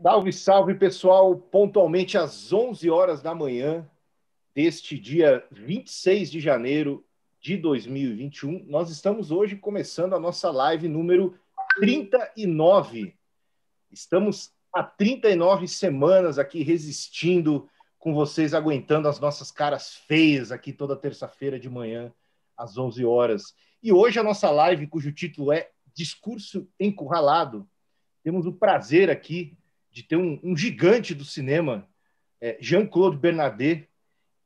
Salve, salve, pessoal. Pontualmente às 11 horas da manhã deste dia 26 de janeiro de 2021, nós estamos hoje começando a nossa live número 39. Estamos há 39 semanas aqui resistindo com vocês, aguentando as nossas caras feias aqui toda terça-feira de manhã às 11 horas. E hoje a nossa live, cujo título é Discurso Encurralado, temos o prazer aqui de ter um, um gigante do cinema, é, Jean-Claude Bernardet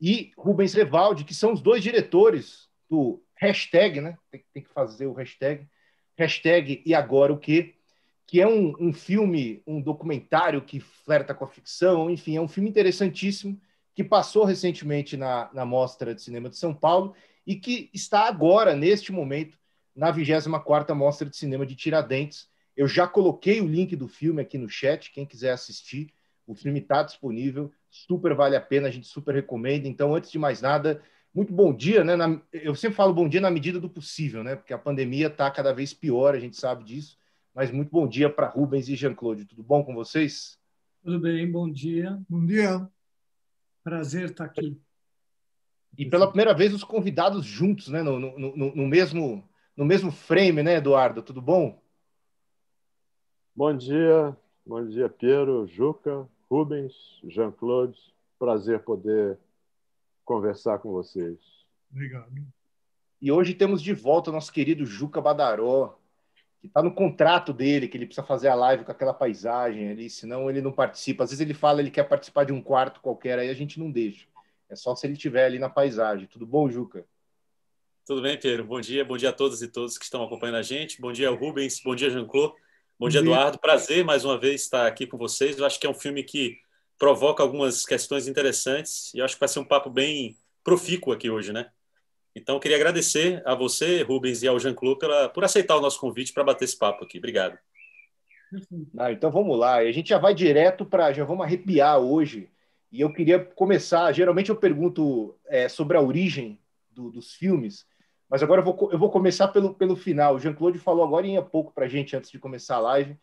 e Rubens Revaldi, que são os dois diretores do hashtag, né? Tem, tem que fazer o hashtag. Hashtag e agora o quê? Que é um, um filme, um documentário que flerta com a ficção, enfim, é um filme interessantíssimo que passou recentemente na, na Mostra de Cinema de São Paulo e que está agora, neste momento, na 24ª Mostra de Cinema de Tiradentes, eu já coloquei o link do filme aqui no chat, quem quiser assistir, o filme está disponível, super vale a pena, a gente super recomenda. Então, antes de mais nada, muito bom dia, né? Na, eu sempre falo bom dia na medida do possível, né? Porque a pandemia está cada vez pior, a gente sabe disso. Mas muito bom dia para Rubens e Jean-Claude. Tudo bom com vocês? Tudo bem, bom dia. Bom dia. Prazer estar aqui. E pela primeira vez os convidados juntos, né? No, no, no, no mesmo, no mesmo frame, né, Eduardo? Tudo bom? Bom dia, bom dia, Piero, Juca, Rubens, Jean-Claude. Prazer poder conversar com vocês. Obrigado. E hoje temos de volta o nosso querido Juca Badaró, que está no contrato dele, que ele precisa fazer a live com aquela paisagem ali, senão ele não participa. Às vezes ele fala ele quer participar de um quarto qualquer, aí a gente não deixa. É só se ele estiver ali na paisagem. Tudo bom, Juca? Tudo bem, Piero. Bom dia, bom dia a todas e todos que estão acompanhando a gente. Bom dia, Rubens. Bom dia, Jean-Claude. Bom dia, Eduardo. Prazer mais uma vez estar aqui com vocês. Eu acho que é um filme que provoca algumas questões interessantes e eu acho que vai ser um papo bem profícuo aqui hoje, né? Então, queria agradecer a você, Rubens, e ao Jean-Claude por aceitar o nosso convite para bater esse papo aqui. Obrigado. Ah, então, vamos lá. A gente já vai direto para... Já vamos arrepiar hoje. E eu queria começar... Geralmente, eu pergunto é, sobre a origem do, dos filmes, mas agora eu vou, eu vou começar pelo, pelo final. O Jean-Claude falou agora em pouco para a gente, antes de começar a live,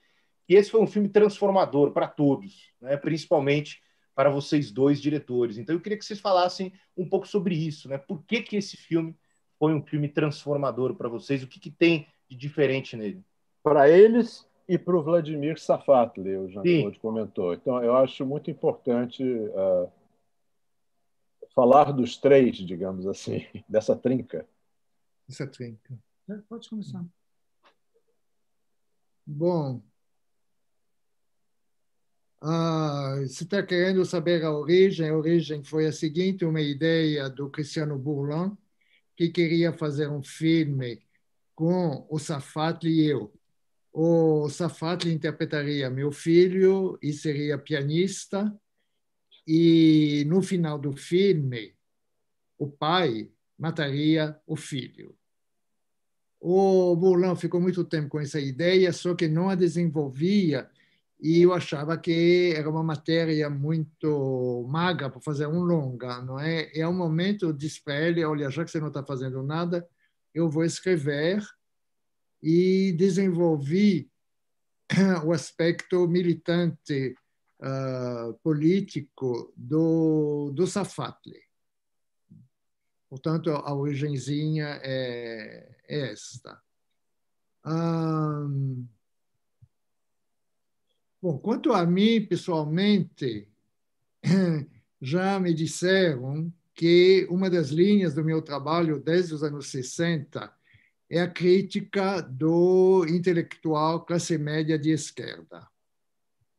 que esse foi um filme transformador para todos, né? principalmente para vocês dois diretores. Então eu queria que vocês falassem um pouco sobre isso. Né? Por que, que esse filme foi um filme transformador para vocês? O que, que tem de diferente nele? Para eles e para o Vladimir Safatli, o Jean-Claude comentou. Então eu acho muito importante... Uh, falar dos três, digamos assim, dessa trinca essa é Trinca. Então. É, pode começar. Hum. Bom. Ah, está querendo saber a origem, a origem foi a seguinte: uma ideia do Cristiano Burlan, que queria fazer um filme com o Safatli e eu. O Safatli interpretaria meu filho e seria pianista, e no final do filme, o pai mataria o filho. O Burlão ficou muito tempo com essa ideia, só que não a desenvolvia e eu achava que era uma matéria muito magra para fazer um longa, não é? E é ao momento eu disse para ele, olha, já que você não está fazendo nada, eu vou escrever e desenvolvi o aspecto militante uh, político do, do Safatli. Portanto, a origenzinha é, é esta. bom, quanto a mim, pessoalmente, já me disseram que uma das linhas do meu trabalho desde os anos 60 é a crítica do intelectual classe média de esquerda.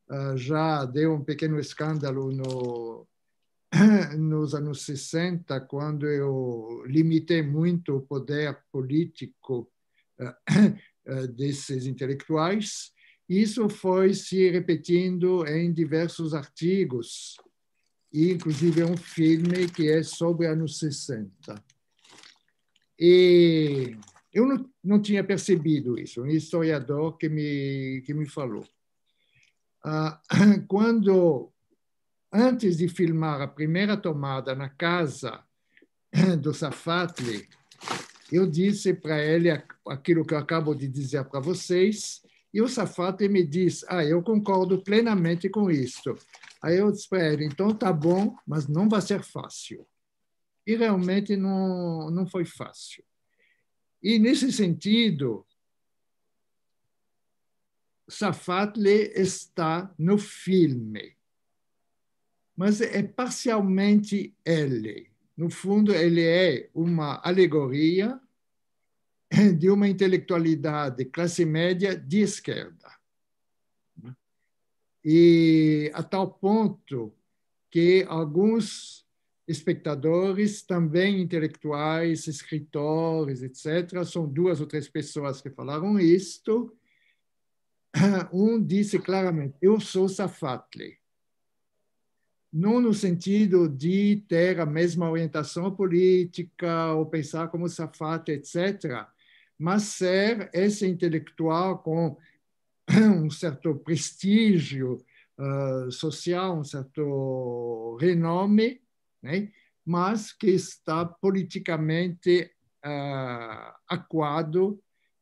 Ah, já deu um pequeno escândalo no nos anos 60, quando eu limitei muito o poder político eh, eh, desses intelectuais, isso foi se repetindo em diversos artigos, e inclusive um filme que é sobre anos 60. E eu não, não tinha percebido isso, um historiador que me, que me falou. Ah, quando antes de filmar a primeira tomada na casa do Safatli, eu disse para ele aquilo que eu acabo de dizer para vocês, e o Safatli me diz: Ah, eu concordo plenamente com isso. Aí eu disse para ele: Então tá bom, mas não vai ser fácil. E realmente não, não foi fácil. E nesse sentido, Safatli está no filme mas é parcialmente ele. No fundo, ele é uma alegoria de uma intelectualidade classe média de esquerda. E a tal ponto que alguns espectadores, também intelectuais, escritores, etc., são duas ou três pessoas que falaram isto. Um disse claramente: Eu sou Safatli não no sentido de ter a mesma orientação política ou pensar como safata, etc., mas ser esse intelectual com um certo prestígio uh, social, um certo renome, né? mas que está politicamente uh, ah, aquado,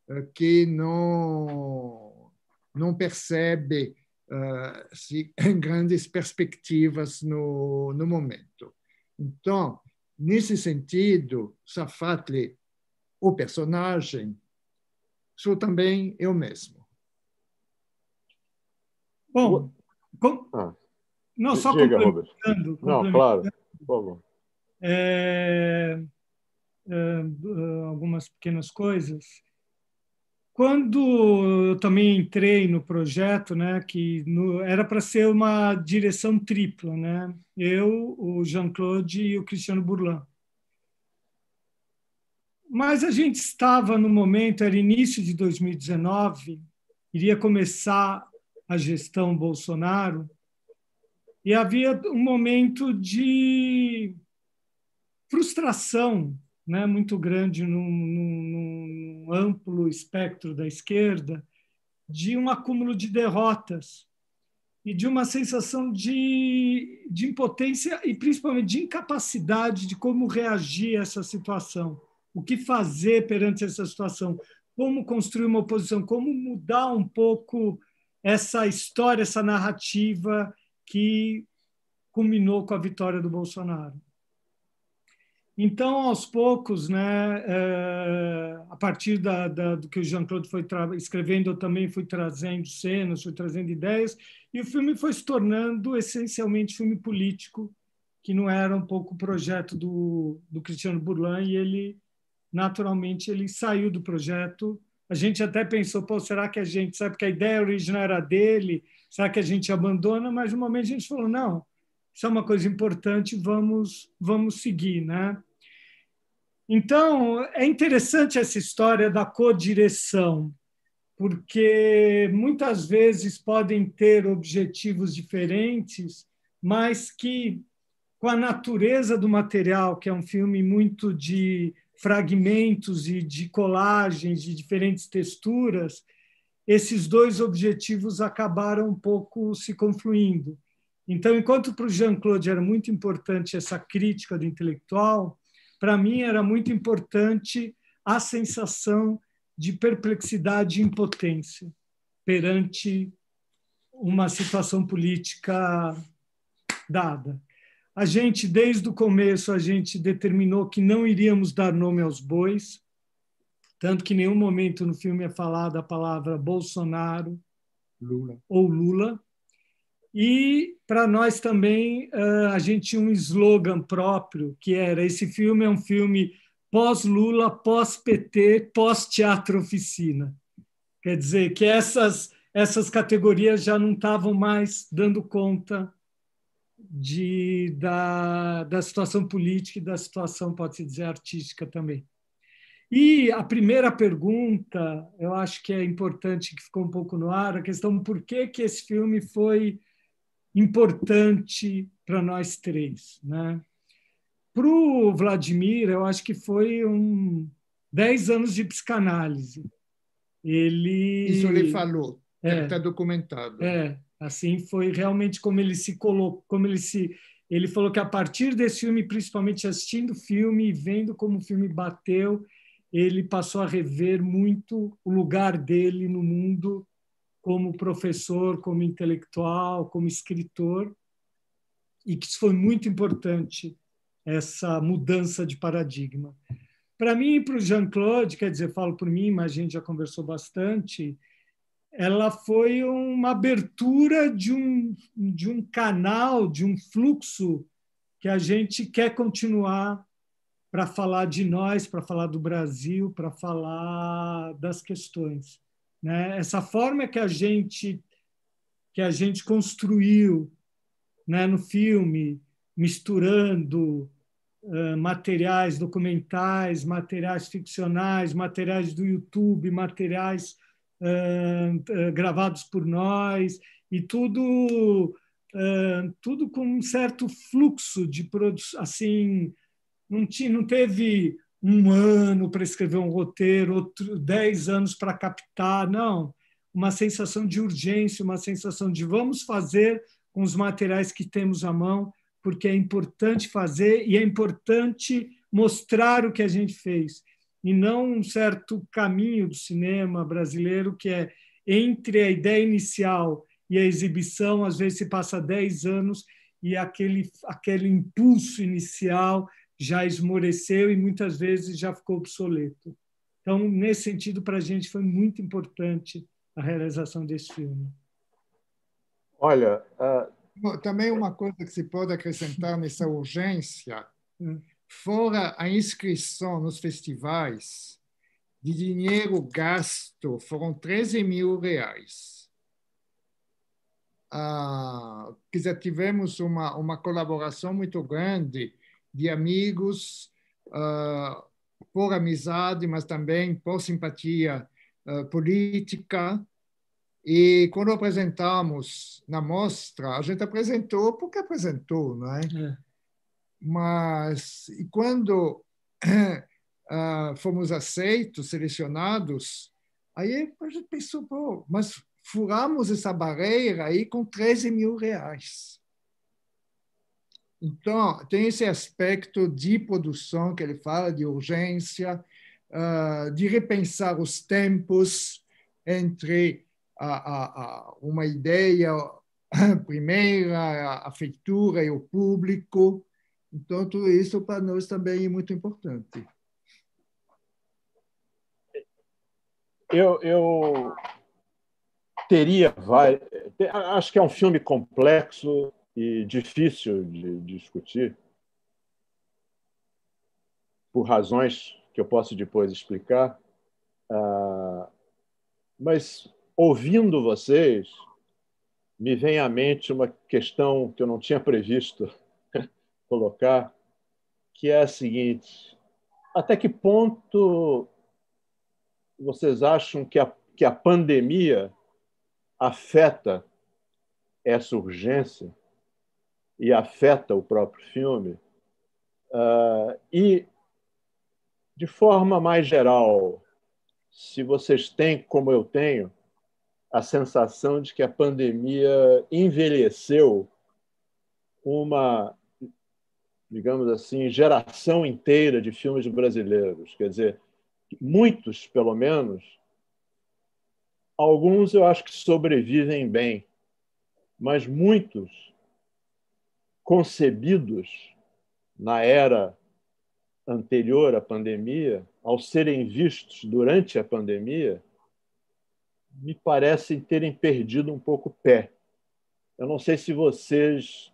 uh, ah, que não, não percebe uh, grandes perspectivas no, no momento. Então, nesse sentido, Safatli, o personagem, sou também eu mesmo. Bom, com... ah. não só Diga, complementando, Não, claro, por favor. É, é, algumas pequenas coisas. Quando eu também entrei no projeto, né, que no, era para ser uma direção tripla, né? Eu, o Jean-Claude e o Cristiano Burlan. Mas a gente estava no momento, era início de 2019, iria começar a gestão Bolsonaro, e havia um momento de frustração né, muito grande no, no amplo espectro da esquerda, de um acúmulo de derrotas e de uma sensação de, de impotência e principalmente de incapacidade de como reagir a essa situação, o que fazer perante essa situação, como construir uma oposição, como mudar um pouco essa história, essa narrativa que culminou com a vitória do Bolsonaro. Então, aos poucos, né, eh, a partir da, da, do que o Jean-Claude foi escrevendo, eu também fui trazendo cenas, fui trazendo ideias, e o filme foi se tornando essencialmente filme político, que não era um pouco o projeto do, do Cristiano Burlan, e ele, naturalmente, ele saiu do projeto. A gente até pensou, pô, será que a gente, sabe que a ideia original era dele, será que a gente abandona? Mas, no momento, a gente falou, não, isso é uma coisa importante, vamos, vamos seguir, né? Então, é interessante essa história da codireção, porque muitas vezes podem ter objetivos diferentes, mas que, com a natureza do material, que é um filme muito de fragmentos e de colagens de diferentes texturas, esses dois objetivos acabaram um pouco se confluindo. Então, enquanto para o Jean-Claude era muito importante essa crítica do intelectual, para mim era muito importante a sensação de perplexidade e impotência perante uma situação política dada. A gente desde o começo a gente determinou que não iríamos dar nome aos bois, tanto que em nenhum momento no filme é falada a palavra Bolsonaro Lula. ou Lula. E para nós também ah, a gente tinha um slogan próprio que era esse filme é um filme pós-Lula, pós-PT, pós-teatro oficina. Quer dizer que essas essas categorias já não estavam mais dando conta de, da, da situação política e da situação, pode-se dizer, artística também. E a primeira pergunta, eu acho que é importante, que ficou um pouco no ar, a questão por que, que esse filme foi importante para nós três. Né? Para o Vladimir, eu acho que foi um dez anos de psicanálise. Ele, Isso ele falou, é, está documentado. É, assim foi realmente como ele se colocou, como ele se ele falou que a partir desse filme, principalmente assistindo o filme e vendo como o filme bateu, ele passou a rever muito o lugar dele no mundo como professor, como intelectual, como escritor, e que isso foi muito importante, essa mudança de paradigma. Para mim e para o Jean-Claude, quer dizer, falo por mim, mas a gente já conversou bastante, ela foi uma abertura de um, de um canal, de um fluxo que a gente quer continuar para falar de nós, para falar do Brasil, para falar das questões. Né? Essa forma que a gente que a gente construiu né, no filme, misturando uh, materiais documentais, materiais ficcionais, materiais do YouTube, materiais uh, uh, gravados por nós, e tudo tudo com um certo fluxo de produção, assim, não, tinha, não teve um ano para escrever um roteiro, outro, dez anos para captar, não. Uma sensação de urgência, uma sensação de vamos fazer com os materiais que temos à mão, porque é importante fazer e é importante mostrar o que a gente fez. E não um certo caminho do cinema brasileiro que é entre a ideia inicial e a exibição, às vezes se passa dez anos e aquele, aquele impulso inicial já esmoreceu e muitas vezes já ficou obsoleto. Então, nesse sentido, para a gente foi muito importante a realização desse filme. Olha. Uh... Também uma coisa que se pode acrescentar nessa urgência, hum. fora a inscrição nos festivais, de dinheiro gasto foram 13 mil reais. Ah, quer tivemos uma, uma colaboração muito grande de amigos, uh, por amizade, mas também por simpatia uh, política. E quando apresentamos na mostra, a gente apresentou porque apresentou, não é? é. Mas e quando uh, fomos aceitos, selecionados, aí a gente pensou, pô, mas furamos essa barreira aí com 13 mil reais. Então, tem esse aspecto de produção que ele fala, de urgência, ah, de repensar os tempos entre a, a, uma ideia primeira, a feitura e o público. Então, tudo isso para nós também é muito importante. Eu, eu teria, acho que é um filme complexo, e difícil de discutir, por razões que eu posso depois explicar, ah, mas ouvindo vocês, me vem à mente uma questão que eu não tinha previsto colocar, que é a seguinte: até que ponto vocês acham que a, que a pandemia afeta essa urgência e afeta o próprio filme. Uh, e, de forma mais geral, se vocês têm, como eu tenho, a sensação de que a pandemia envelheceu uma, digamos assim, geração inteira de filmes brasileiros. Quer dizer, muitos, pelo menos, alguns eu acho que sobrevivem bem, mas muitos concebidos na era anterior à pandemia, ao serem vistos durante a pandemia, me parecem terem perdido um pouco o pé. Eu não sei se vocês,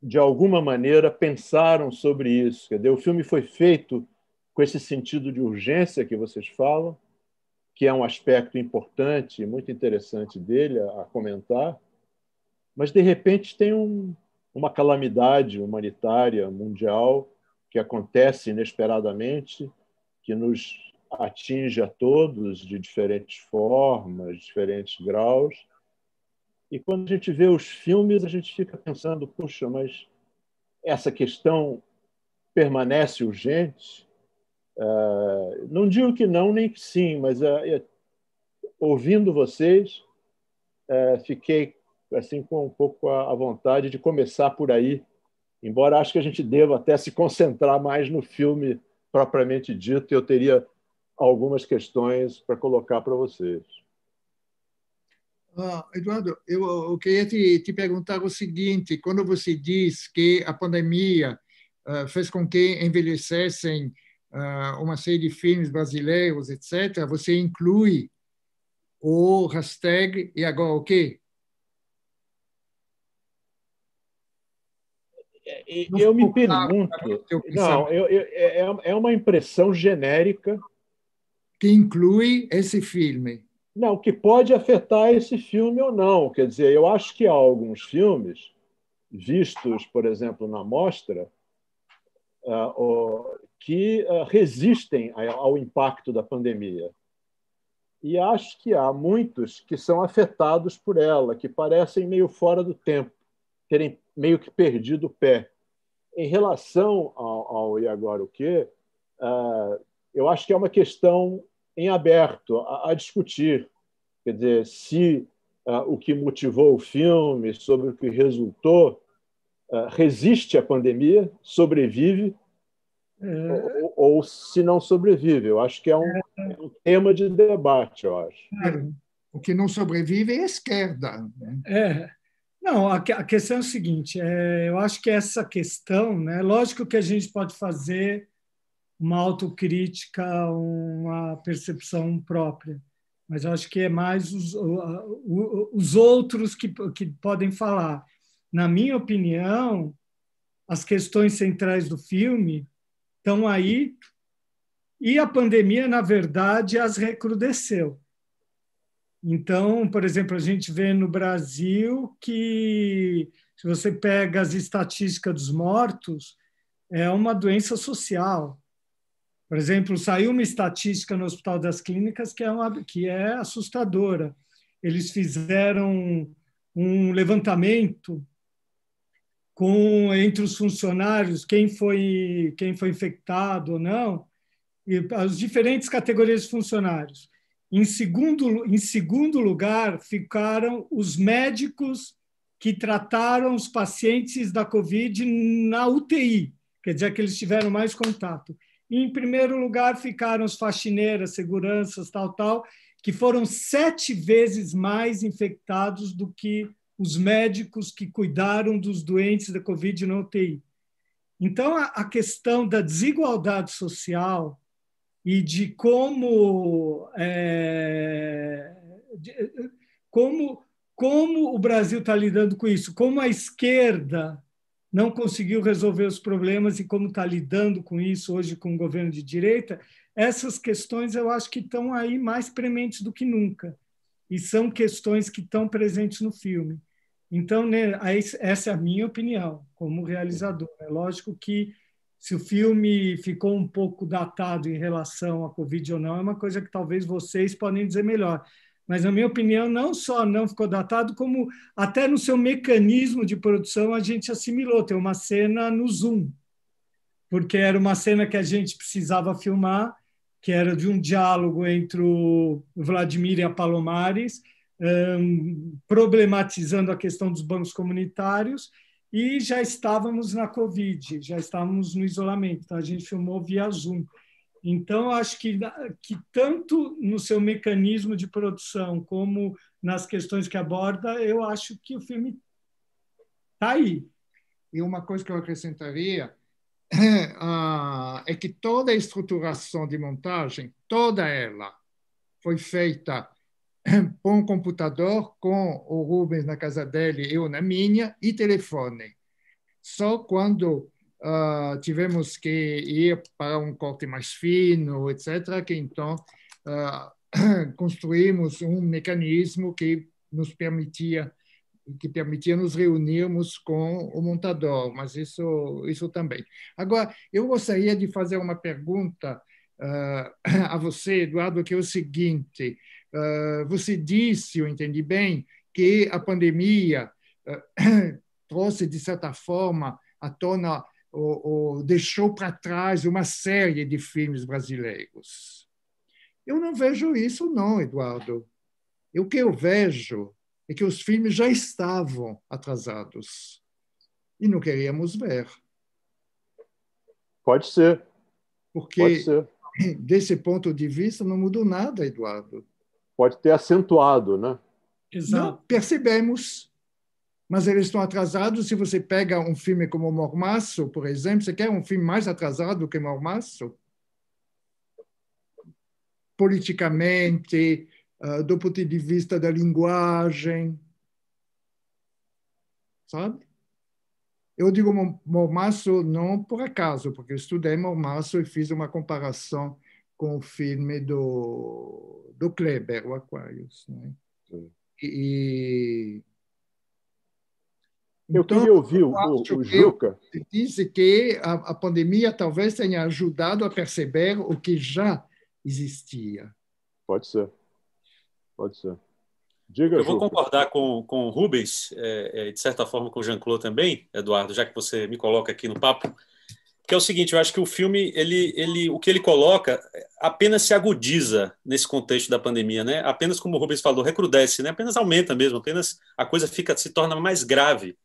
de alguma maneira, pensaram sobre isso. o filme foi feito com esse sentido de urgência que vocês falam, que é um aspecto importante, e muito interessante dele a comentar mas de repente tem um, uma calamidade humanitária mundial que acontece inesperadamente, que nos atinge a todos de diferentes formas, diferentes graus. E quando a gente vê os filmes, a gente fica pensando: puxa, mas essa questão permanece urgente? Uh, não digo que não nem que sim, mas uh, uh, ouvindo vocês, eh, fiquei assim com um pouco a, a vontade de começar por aí, embora acho que a gente deva até se concentrar mais no filme propriamente dito, eu teria algumas questões para colocar para vocês. Ah, Eduardo, eu, eu queria te, te, perguntar o seguinte: quando você diz que a pandemia uh, fez com que envelhecessem uh, uma série de filmes brasileiros, etc., você inclui o hashtag e agora o quê? eu me pergunto. Não, eu, eu, é, é, é uma impressão genérica. Que inclui esse filme. Não, que pode afetar esse filme ou não. Quer dizer, eu acho que há alguns filmes, vistos, por exemplo, na mostra, ah, que ah, resistem ao impacto da pandemia. E acho que há muitos que são afetados por ela, que parecem meio fora do tempo, terem meio que perdido o pé. Em relação ao, ao e agora o que, uh, ah, eu acho que é uma questão em aberto a, a discutir. Quer dizer, se uh, o que motivou o filme, sobre o que resultou, uh, resiste à pandemia, sobrevive, é. Ou, ou, se não sobrevive. Eu acho que é um, é um, tema de debate, eu acho. Uhum. O que não sobrevive é a esquerda. Né? É. Não, a, a questão é o seguinte: é, eu acho que essa questão, né, lógico que a gente pode fazer uma autocrítica, uma percepção própria, mas eu acho que é mais os, os outros que, que podem falar. Na minha opinião, as questões centrais do filme estão aí e a pandemia, na verdade, as recrudesceu. Então, por exemplo, a gente vê no Brasil que, se você pega as estatísticas dos mortos, é uma doença social. Por exemplo, saiu uma estatística no Hospital das Clínicas que é, uma, que é assustadora. Eles fizeram um levantamento com entre os funcionários quem foi quem foi infectado ou não e as diferentes categorias de funcionários em segundo, em segundo lugar, ficaram os médicos que trataram os pacientes da Covid na UTI, quer dizer que eles tiveram mais contato. E, em primeiro lugar, ficaram os faxineiras, seguranças, tal, tal, que foram sete vezes mais infectados do que os médicos que cuidaram dos doentes da Covid na UTI. Então, a, a questão da desigualdade social e de como, é, de, como, como o Brasil está lidando com isso, como a esquerda não conseguiu resolver os problemas e como está lidando com isso hoje com o governo de direita, essas questões eu acho que estão aí mais prementes do que nunca. E são questões que estão presentes no filme. Então, né, essa é a minha opinião como realizador. É lógico que se o filme ficou um pouco datado em relação à Covid ou não, é uma coisa que talvez vocês podem dizer melhor. Mas, na minha opinião, não só não ficou datado, como até no seu mecanismo de produção a gente assimilou. Tem uma cena no Zoom, porque era uma cena que a gente precisava filmar, que era de um diálogo entre o Vladimir e a Palomares, hum, problematizando a questão dos bancos comunitários e já estávamos na Covid, já estávamos no isolamento, então a gente filmou via Zoom. Então, acho que, que tanto no seu mecanismo de produção como nas questões que aborda, eu acho que o filme está aí. E uma coisa que eu acrescentaria ah, é que toda a estruturação de montagem, toda ela, foi feita com um computador com o Rubens na casa dele, eu na minha, e telefone. Só quando uh, tivemos que ir para um corte mais fino, etc., que então uh, construímos um mecanismo que nos permitia que permitia nos reunirmos com o montador, mas isso isso também. Agora, eu gostaria de fazer uma pergunta uh, a você, Eduardo, que é o seguinte: ah, você disse, eu entendi bem, que a pandemia ah, trouxe, de certa forma, à tona, ou, ou deixou para trás uma série de filmes brasileiros. Eu não vejo isso, não, Eduardo. E o que eu vejo é que os filmes já estavam atrasados e não queríamos ver. Pode ser. Porque, Pode ser. desse ponto de vista, não mudou nada, Eduardo pode ter acentuado, né? Exato. Não percebemos, mas eles estão atrasados. Se você pega um filme como Mormaço, por exemplo, você quer um filme mais atrasado que Mormaço? Politicamente, ah, do ponto de vista da linguagem, sabe? Eu digo Mormaço não por acaso, porque eu estudei Mormaço e fiz uma comparação com o filme do, do Kleber, o Aquarius. Né? E, eu então, queria ouvir eu o, o Juca. disse que a, a, pandemia talvez tenha ajudado a perceber o que já existia. Pode ser. Pode ser. Diga, eu vou Juca. concordar com, com o Rubens, é, é, de certa forma com o Jean-Claude também, Eduardo, já que você me coloca aqui no papo que é o seguinte, eu acho que o filme, ele, ele, o que ele coloca apenas se agudiza nesse contexto da pandemia, né? Apenas, como o Rubens falou, recrudesce, né? Apenas aumenta mesmo, apenas a coisa fica, se torna mais grave,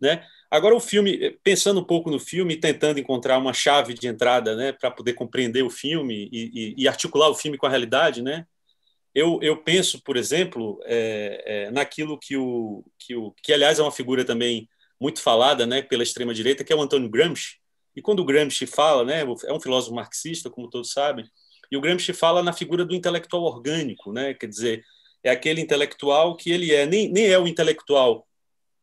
né? Agora o filme, pensando um pouco no filme, tentando encontrar uma chave de entrada, né? Para poder compreender o filme e, e, e, articular o filme com a realidade, né? Eu, eu penso, por exemplo, é, é, naquilo que o, que o... Que, aliás, é uma figura também muito falada, né? Pela extrema-direita, que é o Antônio Gramsci, e quando o Gramsci fala, né, é um filósofo marxista, como todos sabem, e o Gramsci fala na figura do intelectual orgânico, né, quer dizer, é aquele intelectual que ele é, nem, nem é o intelectual,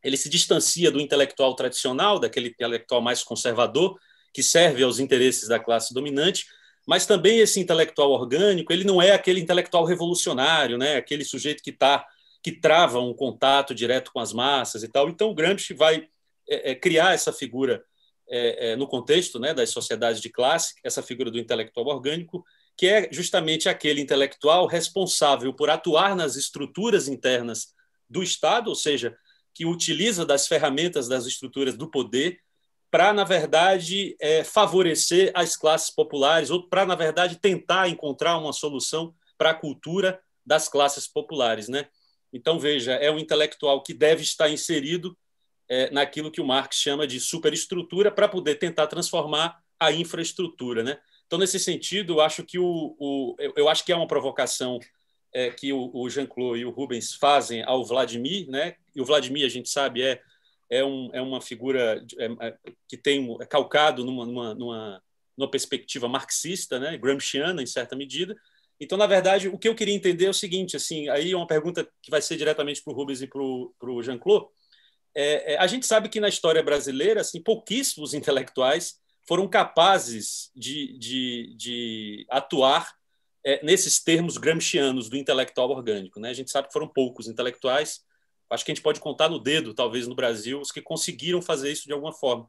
ele se distancia do intelectual tradicional, daquele intelectual mais conservador, que serve aos interesses da classe dominante, mas também esse intelectual orgânico, ele não é aquele intelectual revolucionário, né, aquele sujeito que está que trava um contato direto com as massas e tal. Então o Gramsci vai é, é, criar essa figura é, é, no contexto né, das sociedades de classe, essa figura do intelectual orgânico, que é justamente aquele intelectual responsável por atuar nas estruturas internas do Estado, ou seja, que utiliza das ferramentas das estruturas do poder para, na verdade, é, favorecer as classes populares, ou para, na verdade, tentar encontrar uma solução para a cultura das classes populares. Né? Então, veja, é um intelectual que deve estar inserido é, naquilo que o Marx chama de superestrutura para poder tentar transformar a infraestrutura, né? Então, nesse sentido, eu acho que o, o eu acho que é uma provocação é, que o, o Jean-Claude e o Rubens fazem ao Vladimir, né? E o Vladimir, a gente sabe, é é, um, é uma figura é, é, que tem é calcado numa, numa, numa, numa perspectiva marxista, né? Gramsciana em certa medida. Então, na verdade, o que eu queria entender é o seguinte, assim, aí é uma pergunta que vai ser diretamente para o Rubens e para o Jean-Claude é, é, a gente sabe que na história brasileira, assim, pouquíssimos intelectuais foram capazes de, de, de atuar é, nesses termos gramscianos do intelectual orgânico. Né? A gente sabe que foram poucos intelectuais, acho que a gente pode contar no dedo, talvez, no Brasil, os que conseguiram fazer isso de alguma forma.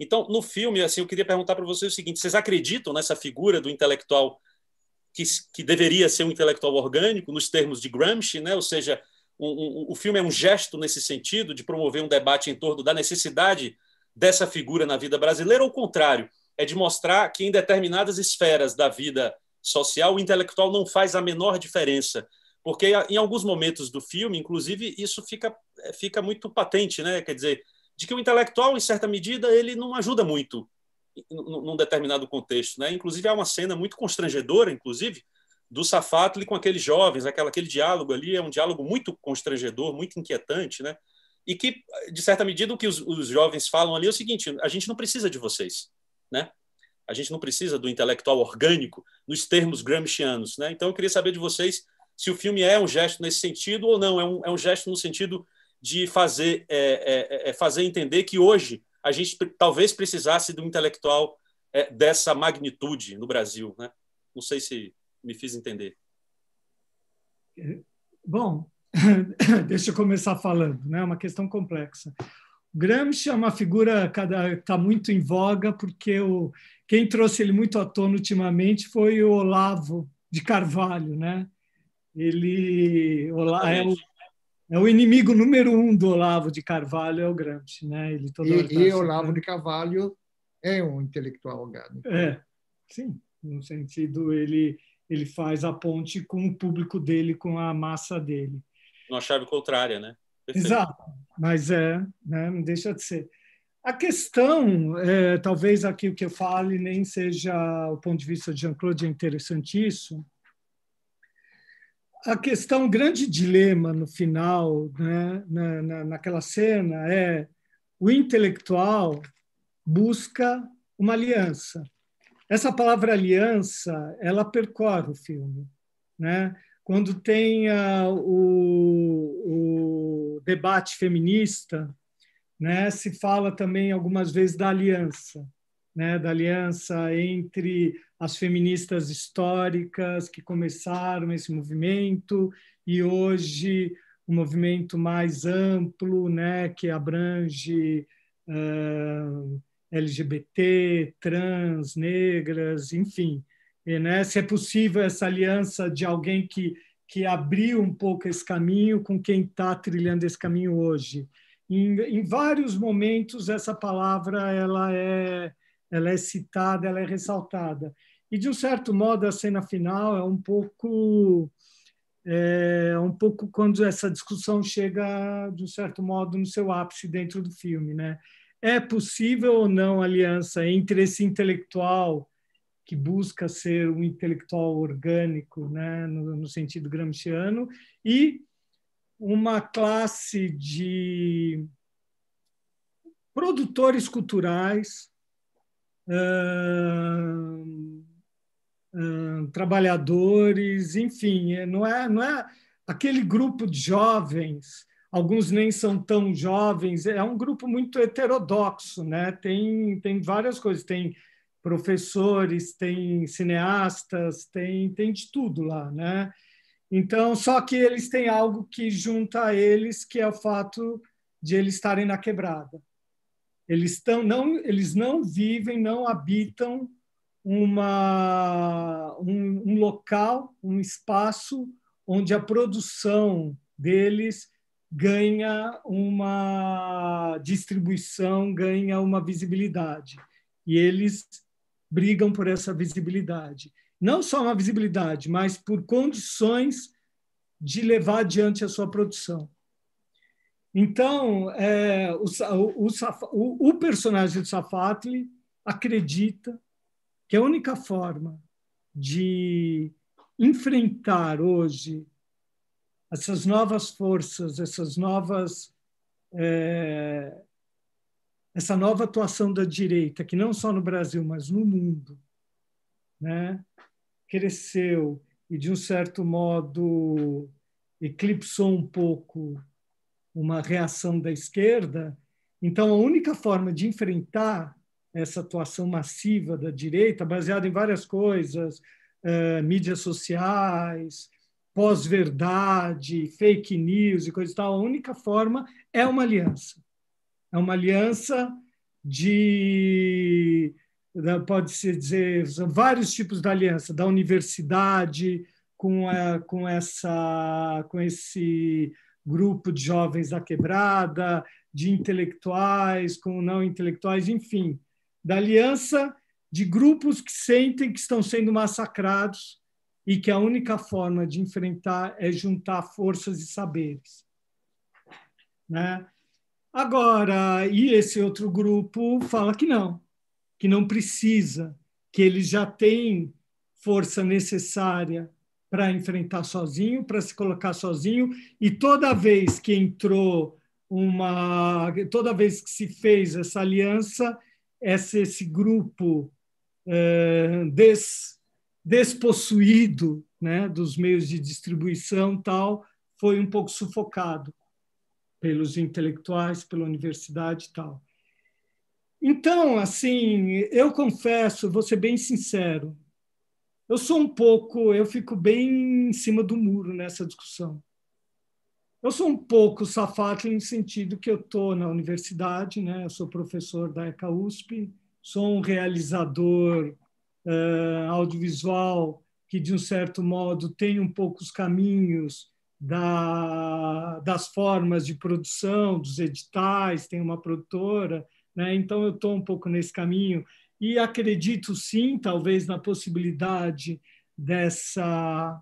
Então, no filme, assim, eu queria perguntar para vocês o seguinte: vocês acreditam nessa figura do intelectual que, que deveria ser um intelectual orgânico, nos termos de Gramsci, né? ou seja, um, um, o filme é um gesto nesse sentido de promover um debate em torno da necessidade dessa figura na vida brasileira, ou o contrário, é de mostrar que em determinadas esferas da vida social o intelectual não faz a menor diferença, porque em alguns momentos do filme, inclusive, isso fica, é, fica muito patente, né? Quer dizer, de que o intelectual, em certa medida, ele não ajuda muito num determinado contexto, né? Inclusive há uma cena muito constrangedora, inclusive, do Safatli com aqueles jovens, aquela, aquele diálogo ali é um diálogo muito constrangedor, muito inquietante, né? E que, de certa medida, o que os, os jovens falam ali é o seguinte: a gente não precisa de vocês, né? A gente não precisa do intelectual orgânico nos termos gramscianos, né? Então, eu queria saber de vocês se o filme é um gesto nesse sentido ou não, é um, é um gesto no sentido de fazer, é, é, é, é fazer entender que hoje a gente talvez precisasse de um intelectual é, dessa magnitude no Brasil, né? Não sei se me fiz entender? Bom, deixa eu começar falando, né? É uma questão complexa. Gramsci é uma figura que está muito em voga, porque o, quem trouxe ele muito à tona ultimamente foi o Olavo de Carvalho. Né? Ele Olá, é, o, é, o, inimigo número um do Olavo de Carvalho, é o Gramsci. Né? Ele toda e, tá e Olavo de Carvalho é um intelectual gado. É, sim, no sentido ele ele faz a ponte com o público dele, com a massa dele. Uma chave contrária, né? Perfeito. Exato, mas é, né? não deixa de ser. A questão, é, talvez aqui o que eu fale nem seja o ponto de vista de Jean-Claude é interessantíssimo. A questão, o grande dilema no final, né, na, na, naquela cena, é o intelectual busca uma aliança. Essa palavra aliança, ela percorre o filme, né? Quando tem uh, o, o debate feminista, né, se fala também algumas vezes da aliança, né, da aliança entre as feministas históricas que começaram esse movimento e hoje um movimento mais amplo, né, que abrange uh, LGBT, trans, negras, enfim. E, né, se é possível essa aliança de alguém que, que abriu um pouco esse caminho com quem está trilhando esse caminho hoje. Em, em, vários momentos, essa palavra ela é, ela é citada, ela é ressaltada. E, de um certo modo, a cena final é um pouco é um pouco quando essa discussão chega, de um certo modo, no seu ápice dentro do filme, né? é possível ou não aliança entre esse intelectual que busca ser um intelectual orgânico, né, no, no sentido gramsciano, e uma classe de produtores culturais, trabalhadores, enfim, não é, não é aquele grupo de jovens alguns nem são tão jovens. É um grupo muito heterodoxo, né? Tem, tem várias coisas, tem professores, tem cineastas, tem, tem de tudo lá, né? Então, só que eles têm algo que junta eles, que é o fato de eles estarem na quebrada. Eles, estão, não, eles não vivem, não habitam uma, um, um local, um espaço onde a produção deles ganha uma distribuição, ganha uma visibilidade. E eles brigam por essa visibilidade. Não só uma visibilidade, mas por condições de levar adiante a sua produção. Então, é, o, o, o, o, personagem do Safatli acredita que a única forma de enfrentar hoje essas novas forças, essas novas é, essa nova atuação da direita, que não só no Brasil, mas no mundo, né, cresceu e, de um certo modo, eclipsou um pouco uma reação da esquerda. Então, a única forma de enfrentar essa atuação massiva da direita, baseada em várias coisas, uh, mídias sociais, pós-verdade, fake news e coisa e tal, a única forma é uma aliança. É uma aliança de pode-se dizer, vários tipos de aliança, da universidade com, a, com, essa, com esse grupo de jovens da quebrada, de intelectuais com não intelectuais, enfim, da aliança de grupos que sentem que estão sendo massacrados e que a única forma de enfrentar é juntar forças e saberes. Né? Agora, e esse outro grupo fala que não, que não precisa, que ele já tem força necessária para enfrentar sozinho, para se colocar sozinho, e toda vez que entrou uma, toda vez que se fez essa aliança, esse, esse grupo é, des despossuído né, dos meios de distribuição tal, foi um pouco sufocado pelos intelectuais, pela universidade e tal. Então, assim, eu confesso, vou ser bem sincero, eu sou um pouco, eu fico bem em cima do muro nessa discussão. Eu sou um pouco safado no sentido que eu estou na universidade, né? eu sou professor da ECA USP, sou um realizador uh, audiovisual que, de um certo modo, tem um pouco os caminhos da, das formas de produção, dos editais, tem uma produtora, né? então eu estou um pouco nesse caminho. E acredito sim, talvez, na possibilidade dessa,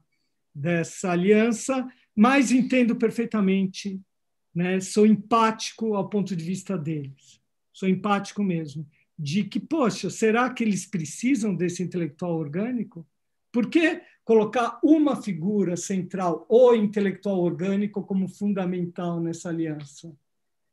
dessa aliança, mas entendo perfeitamente, né? sou empático ao ponto de vista deles, sou empático mesmo de que, poxa, será que eles precisam desse intelectual orgânico? Por que colocar uma figura central ou intelectual orgânico como fundamental nessa aliança?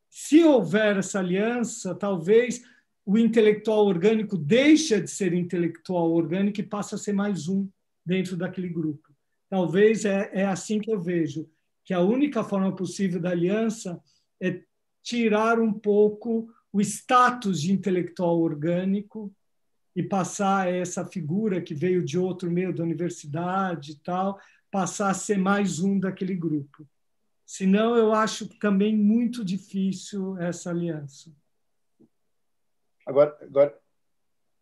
Se houver essa aliança, talvez o intelectual orgânico deixa de ser intelectual orgânico e passa a ser mais um dentro daquele grupo. Talvez é, é assim que eu vejo, que a única forma possível da aliança é tirar um pouco o status de intelectual orgânico e passar essa figura que veio de outro meio da universidade e tal, passar a ser mais um daquele grupo. Senão, eu acho também muito difícil essa aliança. Agora, agora...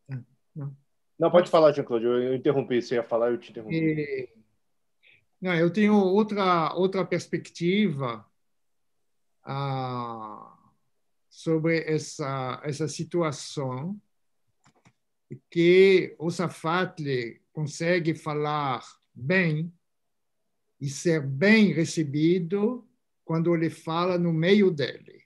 Hum, hum. Não, pode falar, Jean-Claude, eu interrompi, você ia falar, eu te interrompi. É. Não, eu tenho outra, outra perspectiva. Ah sobre essa, essa situação que o Safatli consegue falar bem e ser bem recebido quando ele fala no meio dele.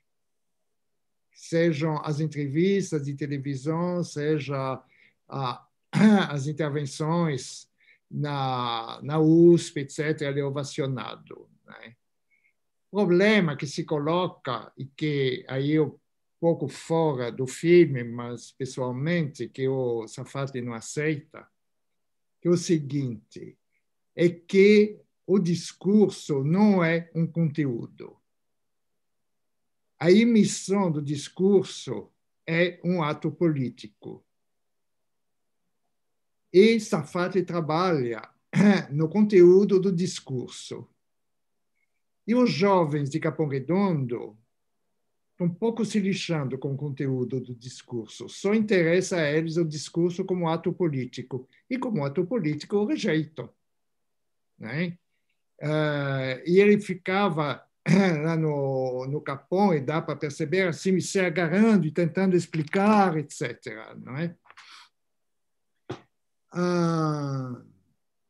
Sejam as entrevistas de televisão, seja as intervenções na, na USP, etc., ele é ovacionado. Né? problema que se coloca e que aí eu pouco fora do filme, mas pessoalmente que o Safati não aceita, que é o seguinte, é que o discurso não é um conteúdo. A emissão do discurso é um ato político. E Safati trabalha no conteúdo do discurso. E os jovens de Capão Redondo estão pouco se lixando com o conteúdo do discurso. Só interessa a eles o discurso como ato político. E como ato político, o rejeitam. Né? Uh, e ele ficava lá no, no Capão, e dá para perceber, assim, se agarrando e tentando explicar, etc. Não é? Uh,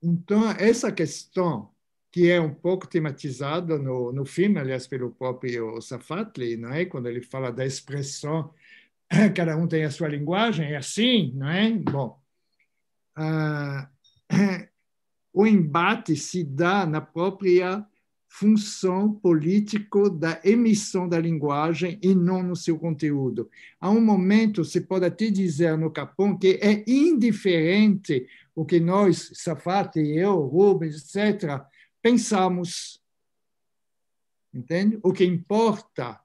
então, essa questão que é um pouco tematizado no, no filme, aliás, pelo próprio Safatli, não é? Quando ele fala da expressão, cada um tem a sua linguagem, é assim, não é? Bom, ah, o embate se dá na própria função político da emissão da linguagem e não no seu conteúdo. Há um momento, se pode até dizer no Capão, que é indiferente o que nós, Safate eu, Rubens, etc., pensamos. Entende? O que importa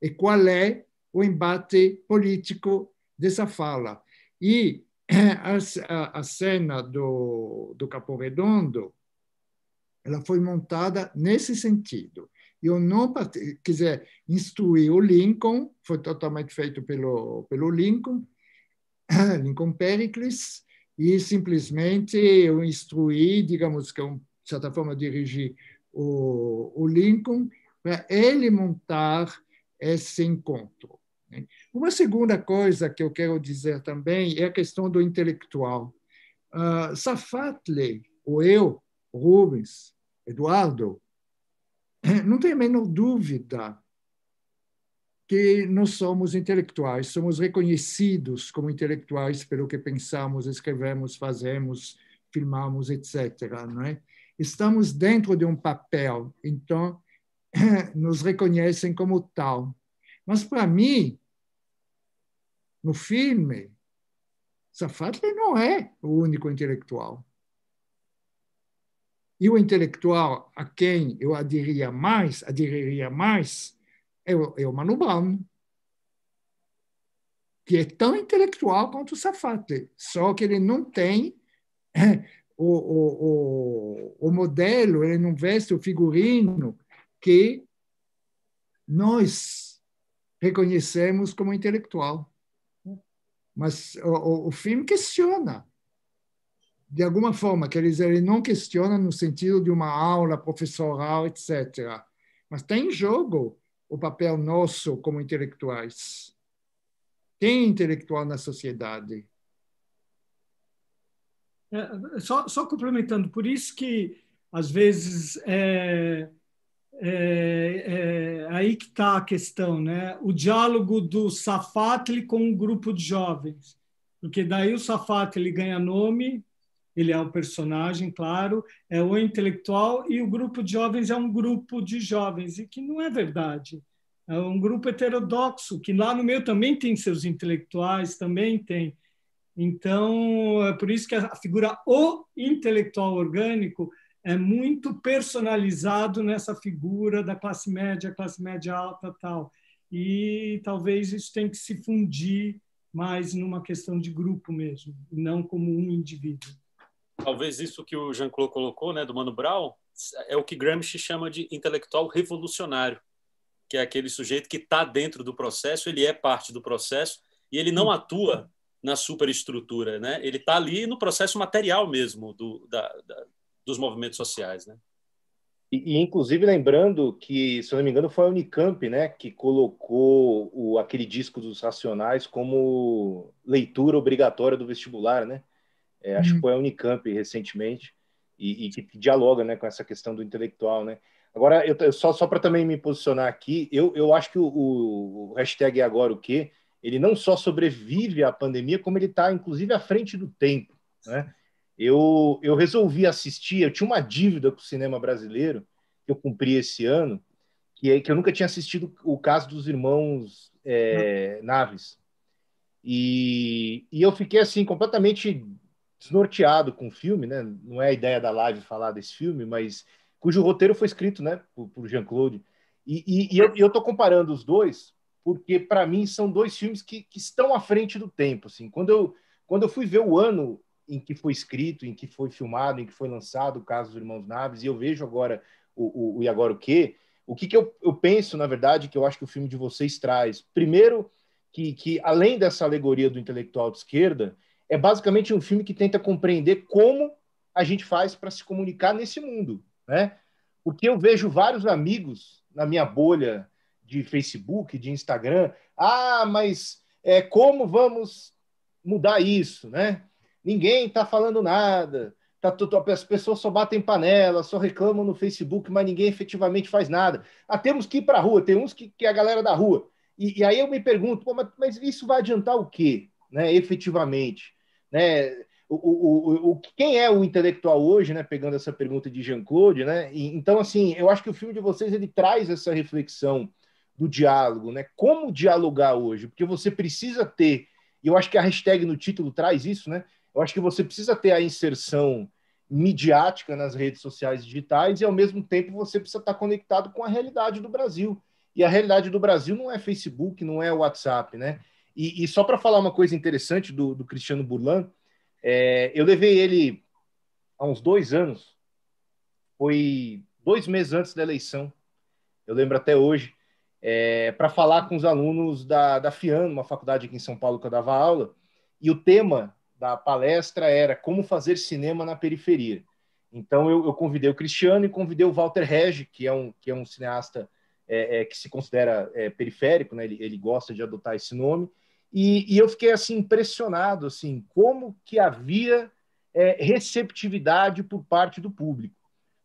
é qual é o embate político dessa fala. E a, a cena do, do Redondo ela foi montada nesse sentido. Eu não quiser instruir o Lincoln, foi totalmente feito pelo pelo Lincoln, Lincoln Pericles, e simplesmente eu instruí, digamos que é um de certa forma, dirigir o, o Lincoln, para né, ele montar esse encontro. Né. Uma segunda coisa que eu quero dizer também é a questão do intelectual. Uh, Safatli, ou eu, Rubens, Eduardo, não tem a menor dúvida que nós somos intelectuais, somos reconhecidos como intelectuais pelo que pensamos, escrevemos, fazemos, filmamos, etc. Não é? estamos dentro de um papel, então nos reconhecem como tal. Mas, para mim, no filme, Safatli não é o único intelectual. E o intelectual a quem eu aderiria mais, aderiria mais, é o, é o Mano Brown, que é tão intelectual quanto o Safatli, só que ele não tem o, o, o, o modelo, ele não veste o figurino que nós reconhecemos como intelectual. Mas o, o, filme questiona. De alguma forma, quer dizer, ele não questiona no sentido de uma aula professoral, etc. Mas tem em jogo o papel nosso como intelectuais. Tem intelectual na sociedade. É, só, só complementando, por isso que às vezes é, é, é aí que está a questão, né? O diálogo do Safatli com um grupo de jovens, porque daí o Safatli ganha nome, ele é o personagem, claro, é o intelectual e o grupo de jovens é um grupo de jovens e que não é verdade. É um grupo heterodoxo que lá no meio também tem seus intelectuais, também tem então, é por isso que a figura o intelectual orgânico é muito personalizado nessa figura da classe média, classe média alta, tal. E talvez isso tem que se fundir mais numa questão de grupo mesmo, não como um indivíduo. Talvez isso que o Jean-Claude colocou, né, do Mano Brown, é o que Gramsci chama de intelectual revolucionário, que é aquele sujeito que está dentro do processo, ele é parte do processo e ele não atua na superestrutura, né? Ele está ali no processo material mesmo do, da, da, dos movimentos sociais, né? E, e, inclusive lembrando que, se eu não me engano, foi a Unicamp, né, que colocou o, aquele disco dos Racionais como leitura obrigatória do vestibular, né? É, acho que uhum. foi a Unicamp recentemente e, e que dialoga, né, com essa questão do intelectual, né? Agora, eu, só, só para também me posicionar aqui, eu, eu acho que o, o, o hashtag é agora o quê ele não só sobrevive à pandemia, como ele está, inclusive, à frente do tempo. Né? Eu, eu resolvi assistir, eu tinha uma dívida com o cinema brasileiro, que eu cumpri esse ano, que, é, que eu nunca tinha assistido o caso dos irmãos é, Naves. E, e eu fiquei, assim, completamente desnorteado com o filme, né? Não é a ideia da live falar desse filme, mas cujo roteiro foi escrito, né, por, por Jean-Claude. E, e, e, eu, estou comparando os dois, porque para mim são dois filmes que, que, estão à frente do tempo. Assim. Quando, eu, quando eu fui ver o ano em que foi escrito, em que foi filmado, em que foi lançado o caso dos Irmãos Naves, e eu vejo agora o, o, o E Agora O Quê, o que, que eu, eu penso, na verdade, que eu acho que o filme de vocês traz? Primeiro, que, que além dessa alegoria do intelectual de esquerda, é basicamente um filme que tenta compreender como a gente faz para se comunicar nesse mundo, né? Porque eu vejo vários amigos na minha bolha de Facebook, de Instagram. Ah, mas é, como vamos mudar isso, né? Ninguém está falando nada. Tá, as pessoas só batem panela, só reclamam no Facebook, mas ninguém efetivamente faz nada. Ah, temos que ir para a rua, tem uns que, que é a galera da rua. E, e aí eu me pergunto, mas, mas, isso vai adiantar o quê, né, efetivamente? Né? O, o, o, quem é o intelectual hoje, né, pegando essa pergunta de Jean-Claude, né? então, assim, eu acho que o filme de vocês ele traz essa reflexão do diálogo, né? Como dialogar hoje? Porque você precisa ter, e eu acho que a hashtag no título traz isso, né? Eu acho que você precisa ter a inserção midiática nas redes sociais digitais e ao mesmo tempo você precisa estar conectado com a realidade do Brasil. E a realidade do Brasil não é Facebook, não é WhatsApp, né? E, e só para falar uma coisa interessante do, do Cristiano Burlan, é, eu levei ele há uns dois anos, foi dois meses antes da eleição, eu lembro até hoje é, para falar com os alunos da, da FIAN, uma faculdade aqui em São Paulo que eu dava aula, e o tema da palestra era como fazer cinema na periferia. Então eu, eu convidei o Cristiano e convidei o Walter Regi, que é um, que é um cineasta é, é, que se considera é, periférico, né? ele, ele gosta de adotar esse nome, e, e, eu fiquei assim impressionado assim como que havia é, receptividade por parte do público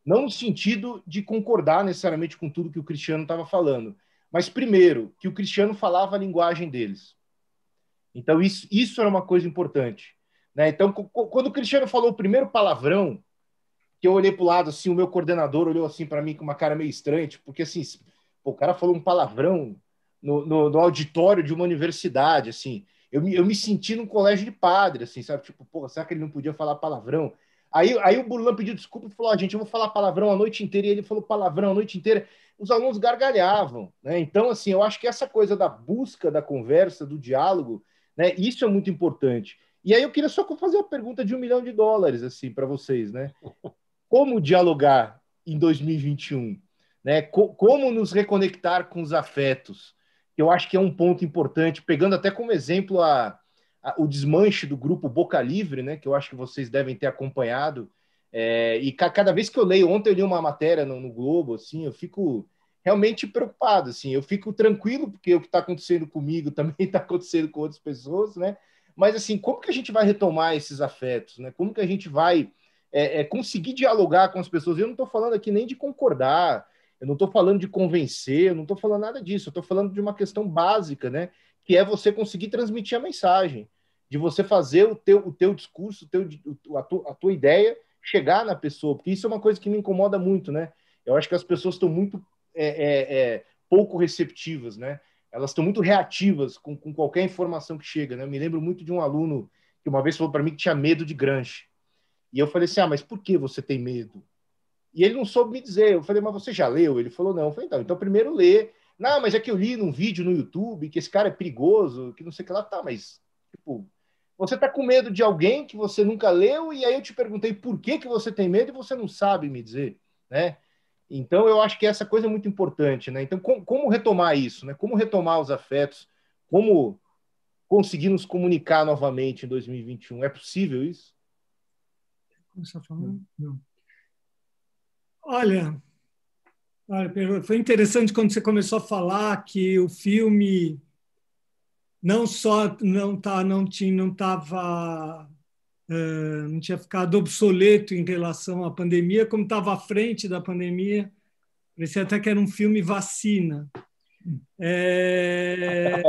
não no sentido de concordar necessariamente com tudo que o Cristiano estava falando mas, primeiro, que o Cristiano falava a linguagem deles. Então, isso, isso era uma coisa importante. Né? Então, quando o Cristiano falou o primeiro palavrão, que eu olhei para o lado, assim, o meu coordenador olhou assim para mim com uma cara meio estranha, tipo, porque assim, pô, o cara falou um palavrão no, no, no, auditório de uma universidade, assim. Eu me, eu me senti num colégio de padre, assim, sabe? Tipo, pô, será que ele não podia falar palavrão? Aí, aí o Burlan pediu desculpa e falou: oh, gente, eu vou falar palavrão a noite inteira. E ele falou palavrão a noite inteira. Os alunos gargalhavam. Né? Então, assim, eu acho que essa coisa da busca, da conversa, do diálogo, né? isso é muito importante. E aí eu queria só fazer uma pergunta de um milhão de dólares assim para vocês, né? Como dialogar em 2021? Né? Como nos reconectar com os afetos? Eu acho que é um ponto importante, pegando até como exemplo a, o desmanche do grupo Boca Livre, né, que eu acho que vocês devem ter acompanhado. É, e cada vez que eu leio, ontem eu li uma matéria no, no, Globo, assim, eu fico realmente preocupado, assim, eu fico tranquilo porque o que está acontecendo comigo também está acontecendo com outras pessoas, né? Mas assim, como que a gente vai retomar esses afetos, né? Como que a gente vai é, é, conseguir dialogar com as pessoas? Eu não estou falando aqui nem de concordar, eu não estou falando de convencer, eu não estou falando nada disso, eu estou falando de uma questão básica, né? que é você conseguir transmitir a mensagem, de você fazer o teu, o teu discurso, o teu, a, tua, a tua ideia chegar na pessoa, porque isso é uma coisa que me incomoda muito, né? Eu acho que as pessoas estão muito é, é, é pouco receptivas, né? Elas estão muito reativas com, com qualquer informação que chega, né? Eu me lembro muito de um aluno que uma vez falou para mim que tinha medo de Granche. E eu falei assim: ah, mas por que você tem medo? E ele não soube me dizer. Eu falei, mas você já leu? Ele falou, não. Eu falei, então, então primeiro lê, não, mas é que eu li num vídeo no YouTube que esse cara é perigoso, que não sei o que lá. Tá, mas, tipo, você tá com medo de alguém que você nunca leu, e aí eu te perguntei por que, que você tem medo e você não sabe me dizer, né? Então, eu acho que essa coisa é muito importante, né? Então, com, como retomar isso, né? Como retomar os afetos? Como conseguir nos comunicar novamente em 2021? É possível isso? Começar falando? Não. Olha, foi interessante quando você começou a falar que o filme não só não tá, não tinha, não tava, eh, não tinha ficado obsoleto em relação à pandemia, como estava à frente da pandemia. Parecia até que era um filme vacina. É,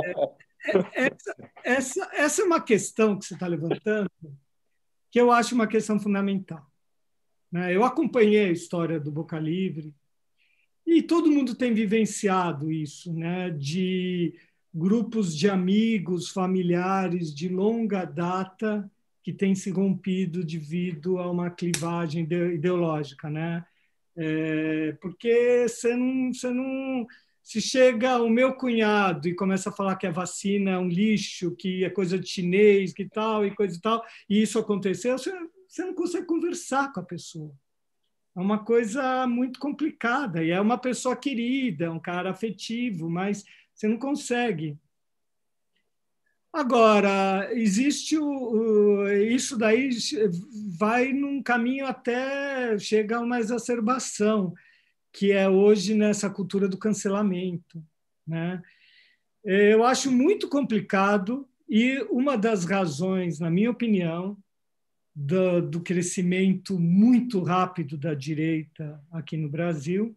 essa, essa, essa é uma questão que você está levantando que eu acho uma questão fundamental. Né? Eu acompanhei a história do Boca Livre e todo mundo tem vivenciado isso, né? De grupos de amigos, familiares de longa data que têm se rompido devido a uma clivagem ideológica, né? É, porque você não, você não, se chega o meu cunhado e começa a falar que a vacina é um lixo, que é coisa de chinês, que tal e coisa e tal, e isso aconteceu, você, você não consegue conversar com a pessoa é uma coisa muito complicada. E é uma pessoa querida, um cara afetivo, mas você não consegue. Agora, existe o, o, isso daí vai num caminho até chegar a uma exacerbação, que é hoje nessa cultura do cancelamento. Né? Eu acho muito complicado e uma das razões, na minha opinião, do, do crescimento muito rápido da direita aqui no Brasil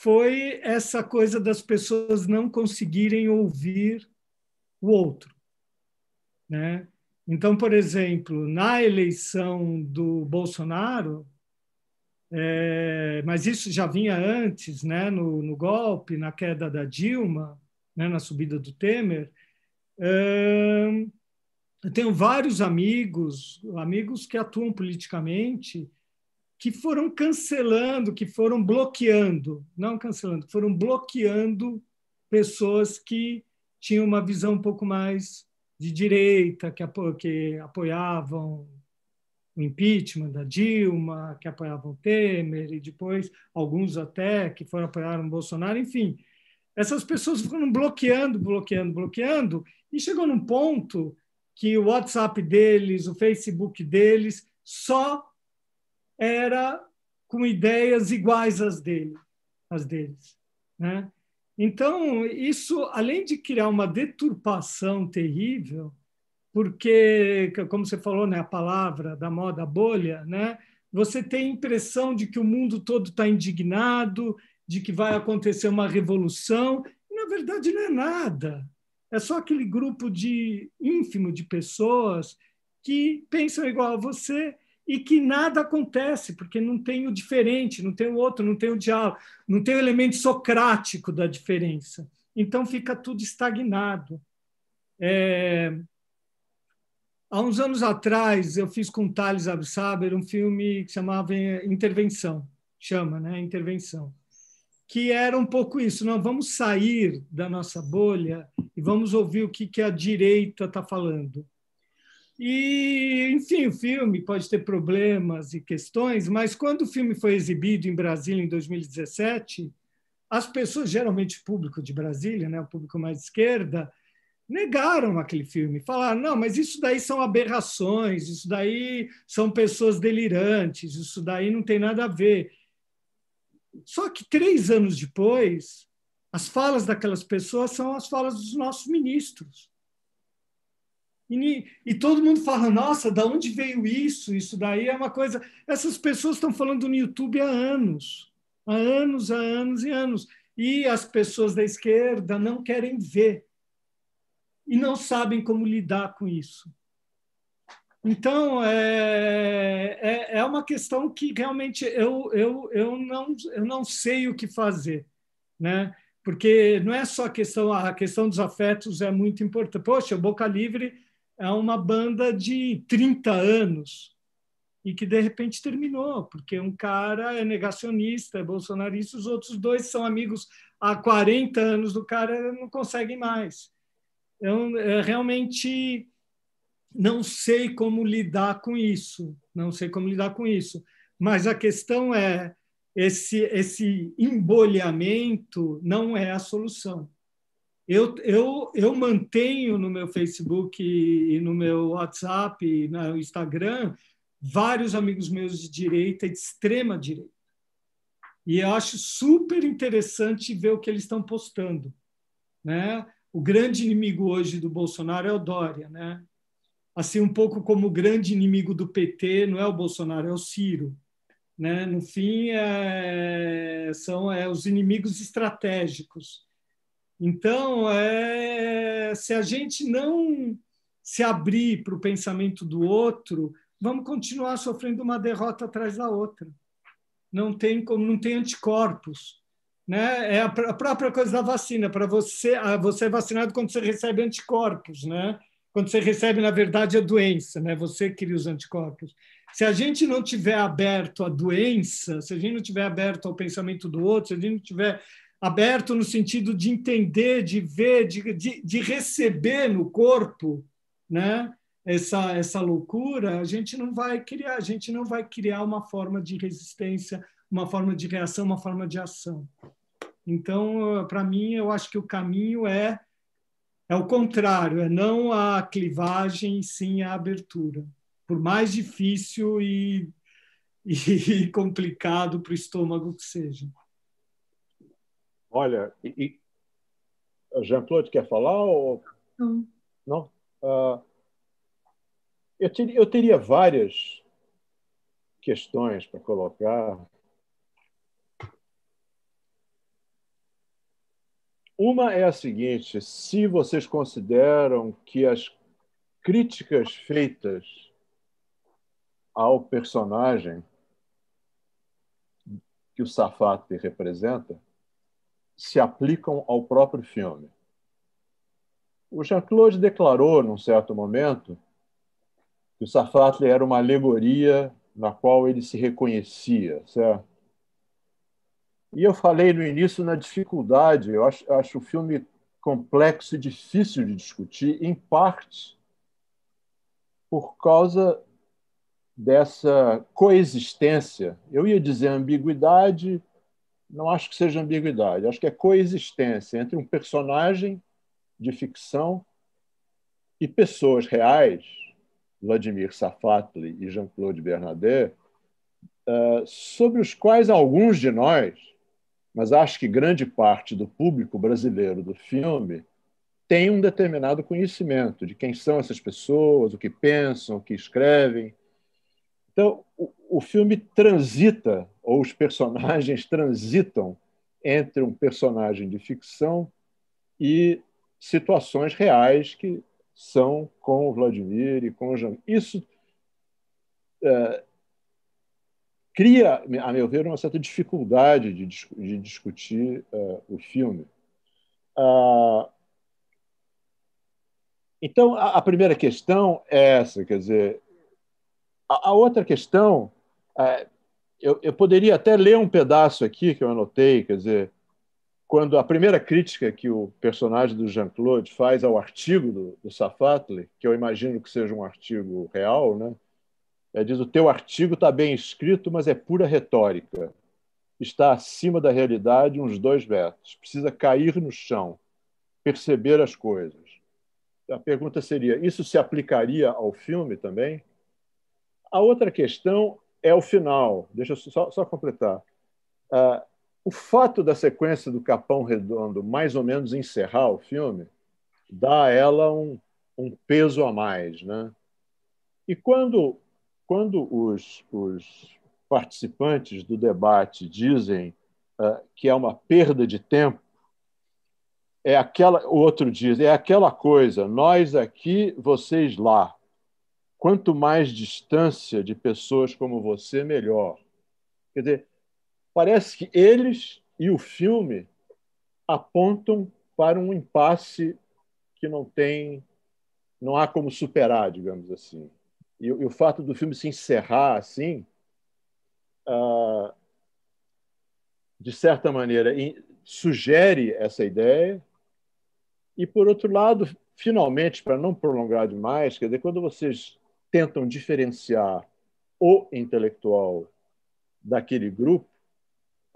foi essa coisa das pessoas não conseguirem ouvir o outro, né? Então, por exemplo, na eleição do Bolsonaro, é, mas isso já vinha antes, né? No, no golpe, na queda da Dilma, né? na subida do Temer, eu tenho vários amigos, amigos que atuam politicamente, que foram cancelando, que foram bloqueando, não cancelando, foram bloqueando pessoas que tinham uma visão um pouco mais de direita, que, apo que apoiavam o impeachment da Dilma, que apoiavam Temer, e depois alguns até que foram apoiar o Bolsonaro, enfim. Essas pessoas foram bloqueando, bloqueando, bloqueando, e chegou num ponto que o WhatsApp deles, o Facebook deles, só era com ideias iguais às dele, às deles, né? Então, isso, além de criar uma deturpação terrível, porque, como você falou, né, a palavra da moda bolha, né, você tem a impressão de que o mundo todo está indignado, de que vai acontecer uma revolução, na verdade, não é nada. É só aquele grupo de ínfimo de pessoas que pensam igual a você e que nada acontece, porque não tem o diferente, não tem o outro, não tem o diálogo, não tem o elemento socrático da diferença. Então fica tudo estagnado. É... Há uns anos atrás, eu fiz com Thales Absaber um filme que chamava Intervenção, chama, né? Intervenção que era um pouco isso. Não, vamos sair da nossa bolha e vamos ouvir o que, que a direita está falando. E, enfim, o filme pode ter problemas e questões, mas quando o filme foi exibido em Brasília em 2017, as pessoas, geralmente o público de Brasília, né, o público mais esquerda, negaram aquele filme, falaram: não, mas isso daí são aberrações, isso daí são pessoas delirantes, isso daí não tem nada a ver. Só que três anos depois, as falas daquelas pessoas são as falas dos nossos ministros. E, e, todo mundo fala, nossa, da onde veio isso? Isso daí é uma coisa. Essas pessoas estão falando no YouTube há anos, há anos, há anos e anos. E as pessoas da esquerda não querem ver e não sabem como lidar com isso. Então, é, é, é, uma questão que realmente eu, eu, eu, não, eu não sei o que fazer, né? Porque não é só a questão, ah, a questão dos afetos é muito importante. Poxa, Boca Livre é uma banda de 30 anos e que de repente terminou, porque um cara é negacionista, é bolsonarista, os outros dois são amigos há 40 anos do cara, não conseguem mais. Então, é realmente não sei como lidar com isso, não sei como lidar com isso. Mas a questão é esse esse embolhamento não é a solução. Eu, eu, eu mantenho no meu Facebook e no meu WhatsApp e no Instagram vários amigos meus de direita e de extrema direita. E eu acho super interessante ver o que eles estão postando. Né? O grande inimigo hoje do Bolsonaro é o Dória. Né? assim um pouco como o grande inimigo do PT não é o Bolsonaro, é o Ciro. Né? No fim, é, são é, os inimigos estratégicos. Então, é, se a gente não se abrir para o pensamento do outro, vamos continuar sofrendo uma derrota atrás da outra. Não tem como, não tem anticorpos. Né? É a, a própria coisa da vacina. Para você, ah, você é vacinado quando você recebe anticorpos, né? Quando você recebe, na verdade, a doença, né? Você cria os anticorpos. Se a gente não tiver aberto à doença, se a gente não tiver aberto ao pensamento do outro, se a gente não tiver aberto no sentido de entender, de ver, de, de, de receber no corpo, né? Essa, essa loucura, a gente não vai criar, a gente não vai criar uma forma de resistência, uma forma de reação, uma forma de ação. Então, para mim, eu acho que o caminho é é o contrário, é não a clivagem, sim a abertura. Por mais difícil e, e complicado para o estômago que seja. Olha, e, e... Jean-Claude quer falar? Ou... Não. Não? Uh, eu, ter, eu teria várias questões para colocar Uma é a seguinte: se vocês consideram que as críticas feitas ao personagem que o Safate representa se aplicam ao próprio filme. O Jean-Claude declarou, num certo momento, que o Safatli era uma alegoria na qual ele se reconhecia, certo? E eu falei no início na dificuldade, eu acho, acho o filme complexo e difícil de discutir, em parte por causa dessa coexistência. Eu ia dizer ambiguidade, não acho que seja ambiguidade, acho que é coexistência entre um personagem de ficção e pessoas reais, Vladimir Safatli e Jean-Claude Bernadette, eh, sobre os quais alguns de nós mas acho que grande parte do público brasileiro do filme tem um determinado conhecimento de quem são essas pessoas, o que pensam, o que escrevem. Então, o, filme transita, ou os personagens transitam entre um personagem de ficção e situações reais que são com o Vladimir e com o Jean. Isso é, cria, a meu ver, uma certa dificuldade de, de discutir uh, o filme. Uh, então, a, a, primeira questão é essa, quer dizer, a, a outra questão, uh, eu, eu poderia até ler um pedaço aqui que eu anotei, quer dizer, quando a primeira crítica que o personagem do Jean-Claude faz ao artigo do, do Safatli, que eu imagino que seja um artigo real, né? É diz: o teu artigo está bem escrito, mas é pura retórica. Está acima da realidade uns dois metros. Precisa cair no chão, perceber as coisas. A pergunta seria: isso se aplicaria ao filme também? A outra questão é o final. Deixa eu só, só completar. Uh, o fato da sequência do Capão Redondo mais ou menos encerrar o filme dá a ela um, um peso a mais. Né? E quando quando os, os participantes do debate dizem uh, que é uma perda de tempo, é aquela, o outro diz, é aquela coisa, nós aqui, vocês lá. Quanto mais distância de pessoas como você, melhor. Quer dizer, parece que eles e o filme apontam para um impasse que não tem, não há como superar, digamos assim. E, e o fato do filme se encerrar assim, ah, de certa maneira, sugere essa ideia. E, por outro lado, finalmente, para não prolongar demais, quer dizer, quando vocês tentam diferenciar o intelectual daquele grupo,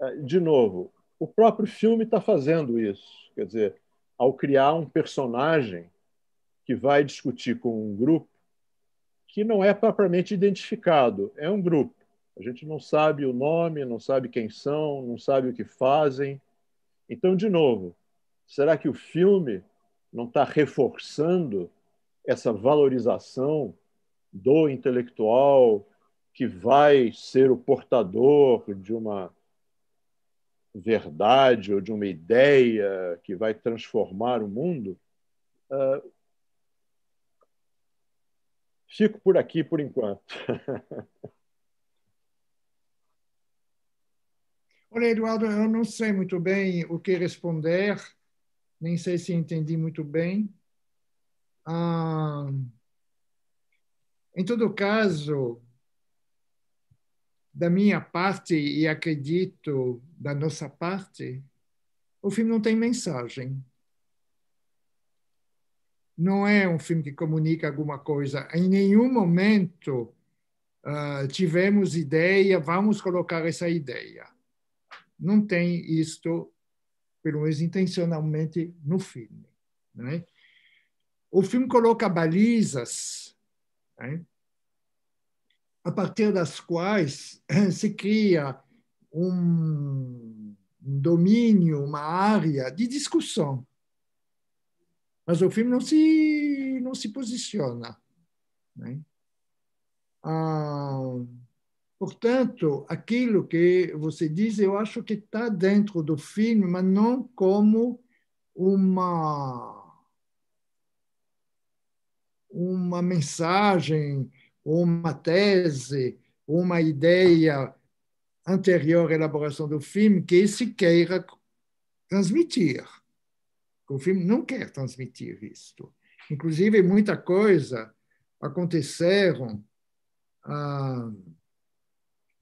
ah, de novo, o próprio filme está fazendo isso. Quer dizer, ao criar um personagem que vai discutir com um grupo que não é propriamente identificado, é um grupo. A gente não sabe o nome, não sabe quem são, não sabe o que fazem. Então, de novo, será que o filme não está reforçando essa valorização do intelectual que vai ser o portador de uma verdade ou de uma ideia que vai transformar o mundo? Ah, Fico por aqui por enquanto. Olha, Eduardo, eu não sei muito bem o que responder, nem sei se entendi muito bem. Ah, em todo caso, da minha parte, e acredito da nossa parte, o filme não tem mensagem não é um filme que comunica alguma coisa. Em nenhum momento uh, tivemos ideia, vamos colocar essa ideia. Não tem isto, pelo menos intencionalmente, no filme. Né? O filme coloca balizas né? a partir das quais se cria um domínio, uma área de discussão mas o filme não se, não se posiciona. Né? Ah, portanto, aquilo que você diz, eu acho que está dentro do filme, mas não como uma uma mensagem, uma tese, uma ideia anterior à elaboração do filme que se queira transmitir. O filme não quer transmitir isto. Inclusive, muita coisa aconteceram ah,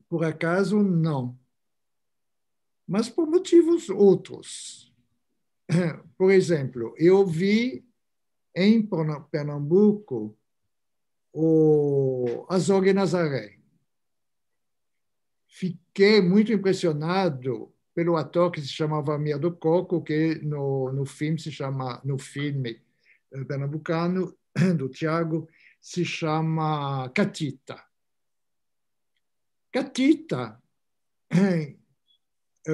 por acaso, não. Mas por motivos outros. Por exemplo, eu vi em Pernambuco o Azog Nazaré. Fiquei muito impressionado pelo ator que se chamava Mia do Coco, que no, no filme se chama, no filme eh, pernambucano, do Tiago, se chama Catita. Catita, eh,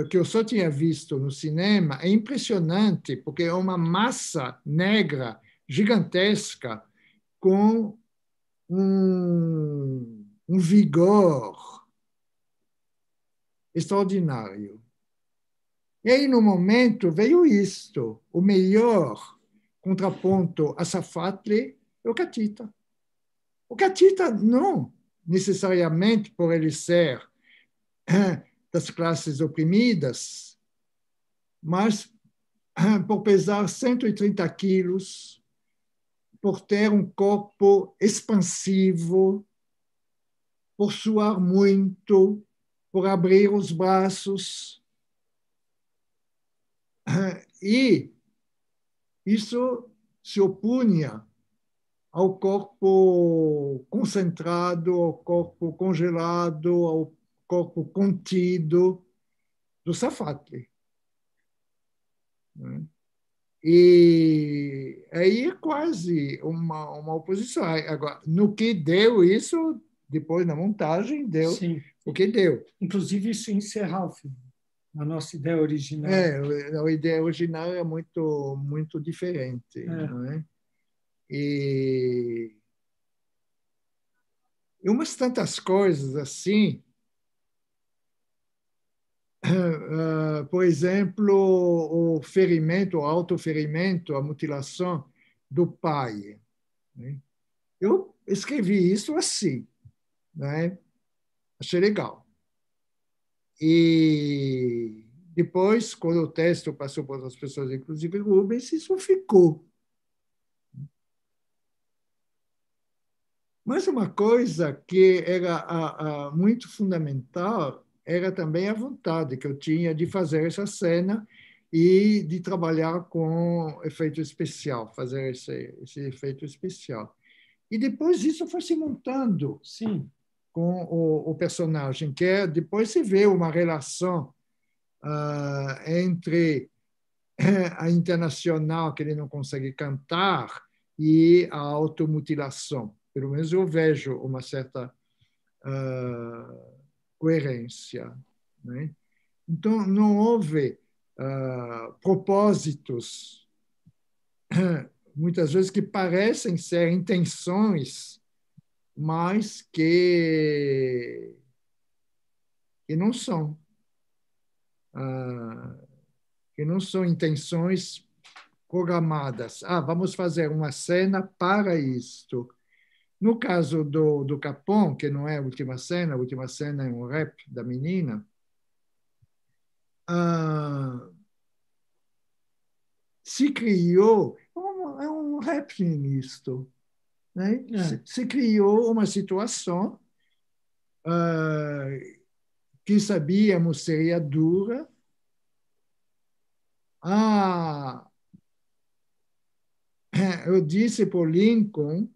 que eu só tinha visto no cinema, é impressionante, porque é uma massa negra gigantesca com um, um vigor extraordinário. E aí, no momento, veio isto, o melhor contraponto a Safatli é o Catita. O Catita não necessariamente por ele ser das classes oprimidas, mas por pesar 130 quilos, por ter um corpo expansivo, por suar muito, por abrir os braços, e isso se opunha ao corpo concentrado, ao corpo congelado, ao corpo contido do Safat. Né? E aí é quase uma, uma oposição. Agora, no que deu isso, depois na montagem, deu Sim. o que deu. Inclusive, isso encerrou o filme. A nossa ideia original. É, a ideia original é muito, muito diferente. É. Não é? E, e umas tantas coisas assim. Uh, por exemplo, o ferimento, o autoferimento, a mutilação do pai. Né? Eu escrevi isso assim, né? achei legal. E depois, quando o texto passou para outras pessoas, inclusive Rubens, isso ficou. Mas uma coisa que era a, a, muito fundamental era também a vontade que eu tinha de fazer essa cena e de trabalhar com efeito especial, fazer esse, esse efeito especial. E depois isso foi se montando. Sim com o, o personagem, que é, depois se vê uma relação ah, entre eh, a internacional que ele não consegue cantar e a automutilação. Pelo menos eu vejo uma certa uh, coerência. Né? Então, não houve uh, propósitos, muitas vezes, que parecem ser intenções mas que, que não são. Ah, que não são intenções programadas. Ah, vamos fazer uma cena para isto. No caso do, do Capon, que não é a última cena, a última cena é um rap da menina, ah, se criou. É um, é um rap nisto. Né? É. Se, se, criou uma situação uh, que sabíamos seria dura. Ah, eu disse por Lincoln,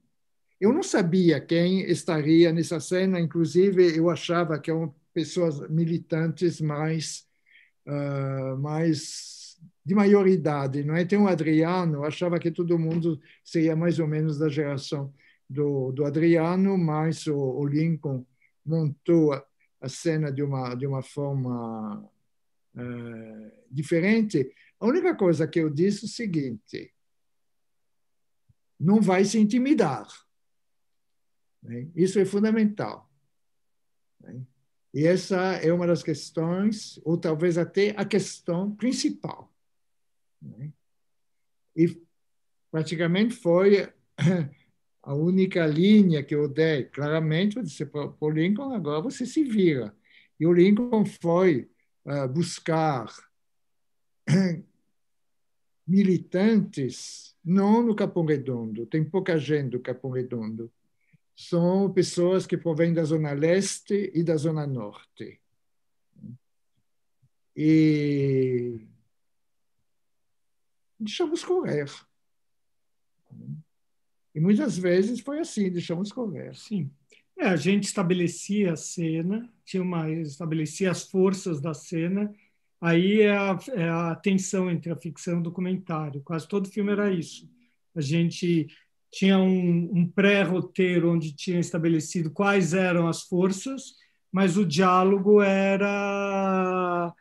eu não sabia quem estaria nessa cena, inclusive eu achava que eram pessoas militantes mais, uh, mais de maioridade, não é? Tem o Adriano, achava que todo mundo seria mais ou menos da geração do, do Adriano, mas o, o Lincoln montou a, a, cena de uma de uma forma uh, diferente. A única coisa que eu disse é o seguinte: não vai se intimidar. Né? Isso é fundamental. Né? E essa é uma das questões, ou talvez até a questão principal. Né? E praticamente foi a única linha que eu dei. Claramente, eu disse para o Lincoln, agora você se vira. E o Lincoln foi uh, buscar militantes, não no Capão Redondo, tem pouca gente do Capão Redondo, são pessoas que provêm da Zona Leste e da Zona Norte. E deixamos correr. E muitas vezes foi assim, deixamos correr. Sim. É, a gente estabelecia a cena, tinha uma, estabelecia as forças da cena, aí é a, é a tensão entre a ficção e o documentário. Quase todo filme era isso. A gente tinha um, um pré-roteiro onde tinha estabelecido quais eram as forças, mas o diálogo era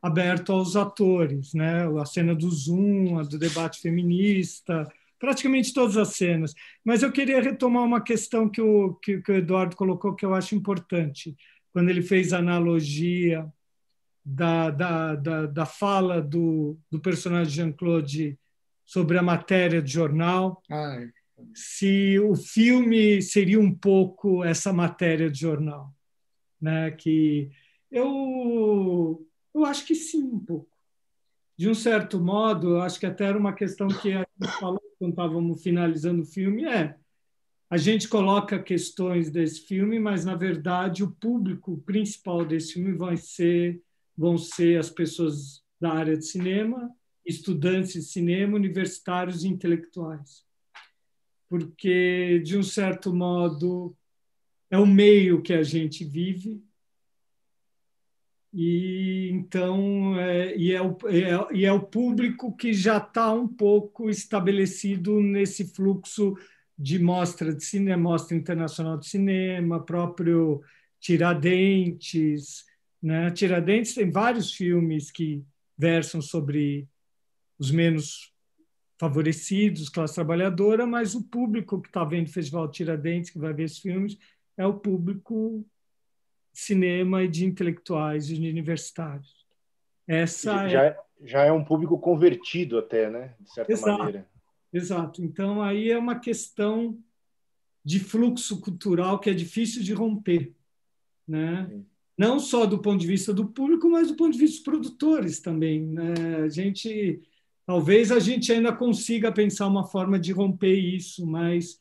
aberto aos atores, né? A cena do Zoom, a do debate feminista, praticamente todas as cenas. Mas eu queria retomar uma questão que o, que, que o Eduardo colocou que eu acho importante, quando ele fez a analogia da, da, da, da fala do, do personagem Jean-Claude sobre a matéria de jornal. Ai. Se o filme seria um pouco essa matéria de jornal, né? Que eu eu acho que sim, um pouco. De um certo modo, acho que até era uma questão que a gente falou quando estávamos finalizando o filme, é a gente coloca questões desse filme, mas na verdade o público principal desse filme vai ser vão ser as pessoas da área de cinema, estudantes de cinema, universitários e intelectuais. Porque de um certo modo é o meio que a gente vive e então é, e, é o, é, e é o público que já está um pouco estabelecido nesse fluxo de mostra de cinema, mostra internacional de cinema, próprio Tiradentes, né? Tiradentes tem vários filmes que versam sobre os menos favorecidos, classe trabalhadora, mas o público que está vendo o Festival Tiradentes, que vai ver esses filmes, é o público cinema e de intelectuais e de universitários. Essa é já, é... já é um público convertido até, né? De certa exato, maneira. Exato. Então aí é uma questão de fluxo cultural que é difícil de romper, né? Sim. Não só do ponto de vista do público, mas do ponto de vista dos produtores também. Né? A gente, talvez a gente ainda consiga pensar uma forma de romper isso, mas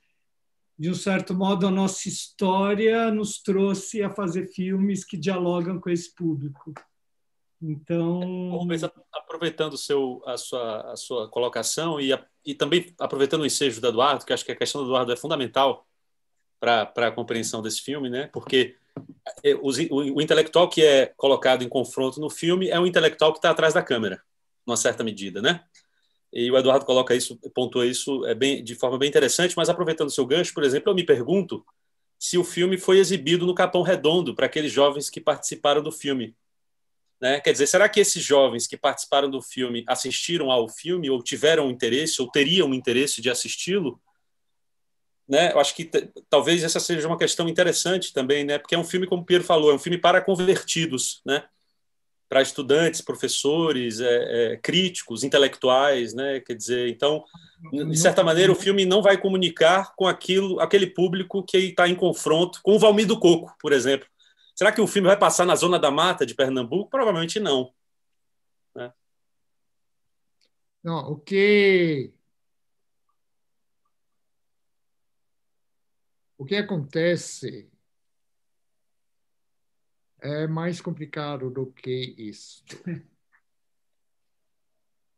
de um certo modo, a nossa história nos trouxe a fazer filmes que dialogam com esse público. Então. Rubens, aproveitando seu, a, sua, a sua colocação e, a, e também aproveitando o ensejo do Eduardo, que acho que a questão do Eduardo é fundamental para a compreensão desse filme, né? porque é, o, o, intelectual que é colocado em confronto no filme é o intelectual que está atrás da câmera, numa certa medida. Né? E o Eduardo coloca isso, pontua isso é bem, de forma bem interessante, mas aproveitando o seu gancho, por exemplo, eu me pergunto se o filme foi exibido no Capão Redondo para aqueles jovens que participaram do filme. Né? Quer dizer, será que esses jovens que participaram do filme assistiram ao filme ou tiveram interesse ou teriam interesse de assisti-lo? Né? Eu acho que talvez essa seja uma questão interessante também, né? Porque é um filme, como o Piero falou, é um filme para convertidos, né? para estudantes, professores, é, é, críticos, intelectuais, né? Quer dizer, então, de certa maneira, o filme não vai comunicar com aquilo, aquele público que está em confronto com o Valmir do Coco, por exemplo. Será que o filme vai passar na zona da mata de Pernambuco? Provavelmente não. Né? não o que o que acontece é mais complicado do que isso.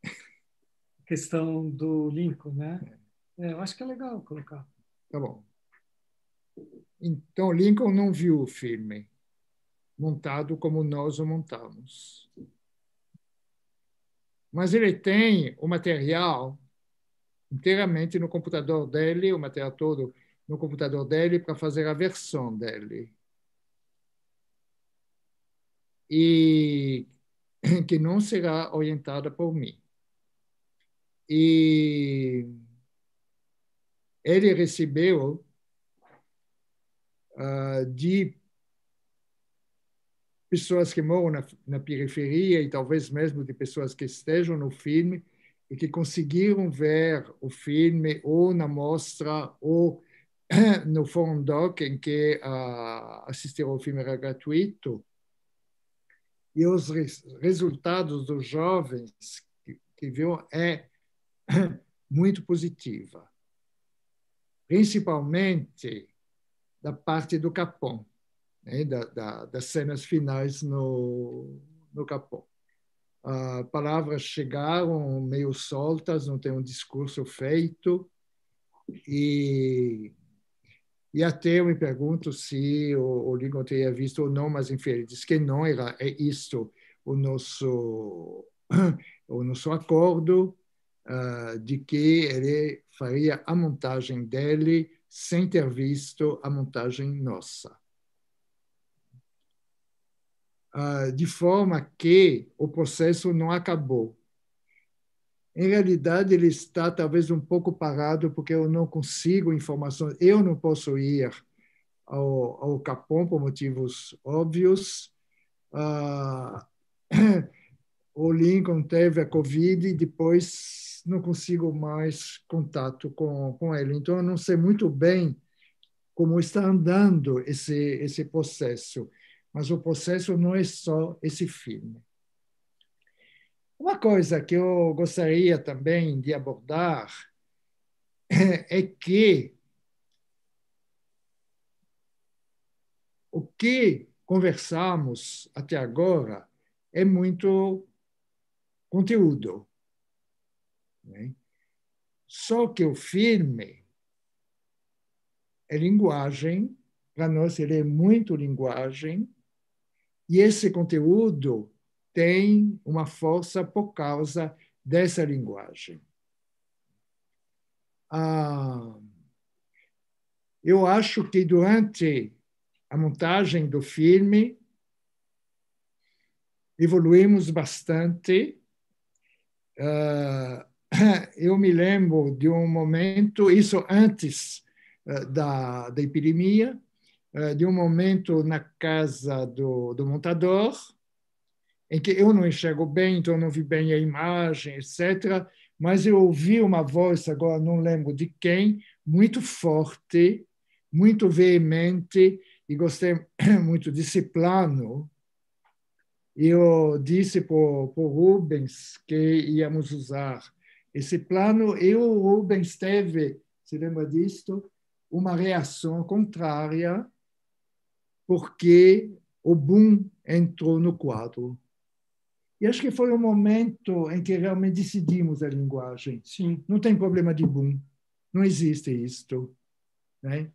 A questão do Lincoln, né? É, eu acho que é legal colocar. Tá bom. Então, Lincoln não viu o filme montado como nós o montamos. Mas ele tem o material inteiramente no computador dele, o material todo no computador dele para fazer a versão dele e que não será orientada por mim. E ele recebeu uh, ah, de pessoas que moram na, na, periferia e talvez mesmo de pessoas que estejam no filme e que conseguiram ver o filme ou na mostra ou no Fórum Doc, em que uh, ah, assistir ao filme era gratuito, e os resultados dos jovens que, que viu é muito positiva, principalmente da parte do Capão, né? da, da, das cenas finais no, no Capão. Ah, palavras chegaram meio soltas, não tem um discurso feito, e e até eu me pergunto se o, o Lincoln teria visto ou não, mas enfim, ele disse que não era. É isto o nosso, o nosso acordo uh, de que ele faria a montagem dele sem ter visto a montagem nossa. Uh, de forma que o processo não acabou. Em realidade, ele está talvez um pouco parado, porque eu não consigo informações, eu não posso ir ao, ao Capão por motivos óbvios. Ah, o Lincoln teve a Covid e depois não consigo mais contato com, com ele. Então, eu não sei muito bem como está andando esse, esse processo. Mas o processo não é só esse filme. Uma coisa que eu gostaria também de abordar é que o que conversamos até agora é muito conteúdo. Né? Só que o filme é linguagem, para nós ele é muito linguagem, e esse conteúdo tem uma força por causa dessa linguagem. Ah, eu acho que durante a montagem do filme evoluímos bastante. Ah, eu me lembro de um momento, isso antes ah, da, da epidemia, ah, de um momento na casa do, do montador, em que eu não enxergo bem, então não vi bem a imagem, etc. Mas eu ouvi uma voz, agora não lembro de quem, muito forte, muito veemente, e gostei muito desse plano. Eu disse para o Rubens que íamos usar esse plano, e o Rubens teve, se lembra disto, uma reação contrária, porque o boom entrou no quadro. E acho que foi o momento em que realmente decidimos a linguagem. Sim. Não tem problema de boom, não existe isto. Né?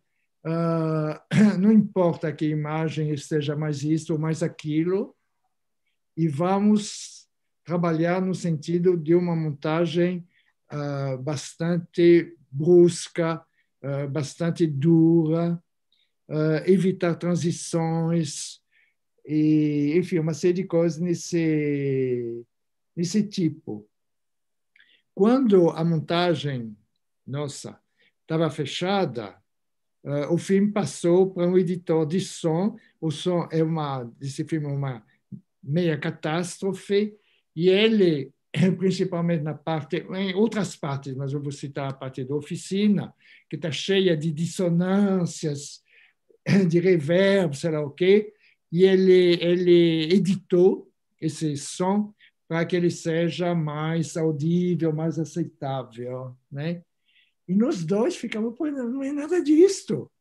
Uh, não importa que imagem seja mais isso ou mais aquilo, e vamos trabalhar no sentido de uma montagem uh, bastante brusca, uh, bastante dura, evitar transições, e, enfim, uma série de coisas nesse, nesse tipo. Quando a montagem nossa estava fechada, uh, o filme passou para um editor de som. O som é uma, esse filme é uma meia catástrofe, e ele, principalmente na parte, em outras partes, mas eu vou citar a parte da oficina, que está cheia de dissonâncias, de reverb, sei lá o quê, e ele, ele editou esse som para que ele seja mais audível, mais aceitável, né? E nós dois ficamos, pô, não é nada disto.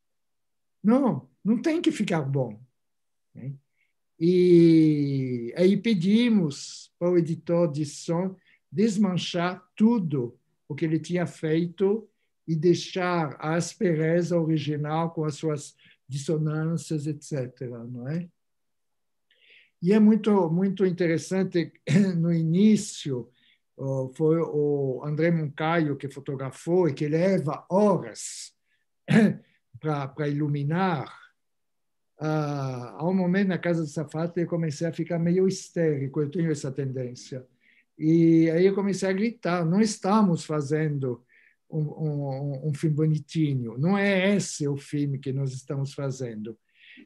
Não, não tem que ficar bom. Né? E aí pedimos para o editor de som desmanchar tudo o que ele tinha feito e deixar a aspereza original com as suas dissonâncias, etc. Não é? E é muito, muito interessante, no início, foi o André Moncaio que fotografou e que leva horas para iluminar. Ah, um momento na casa do Safate eu comecei a ficar meio histérico, eu tenho essa tendência. E aí eu comecei a gritar: não estamos fazendo um, um, um filme bonitinho, não é esse o filme que nós estamos fazendo.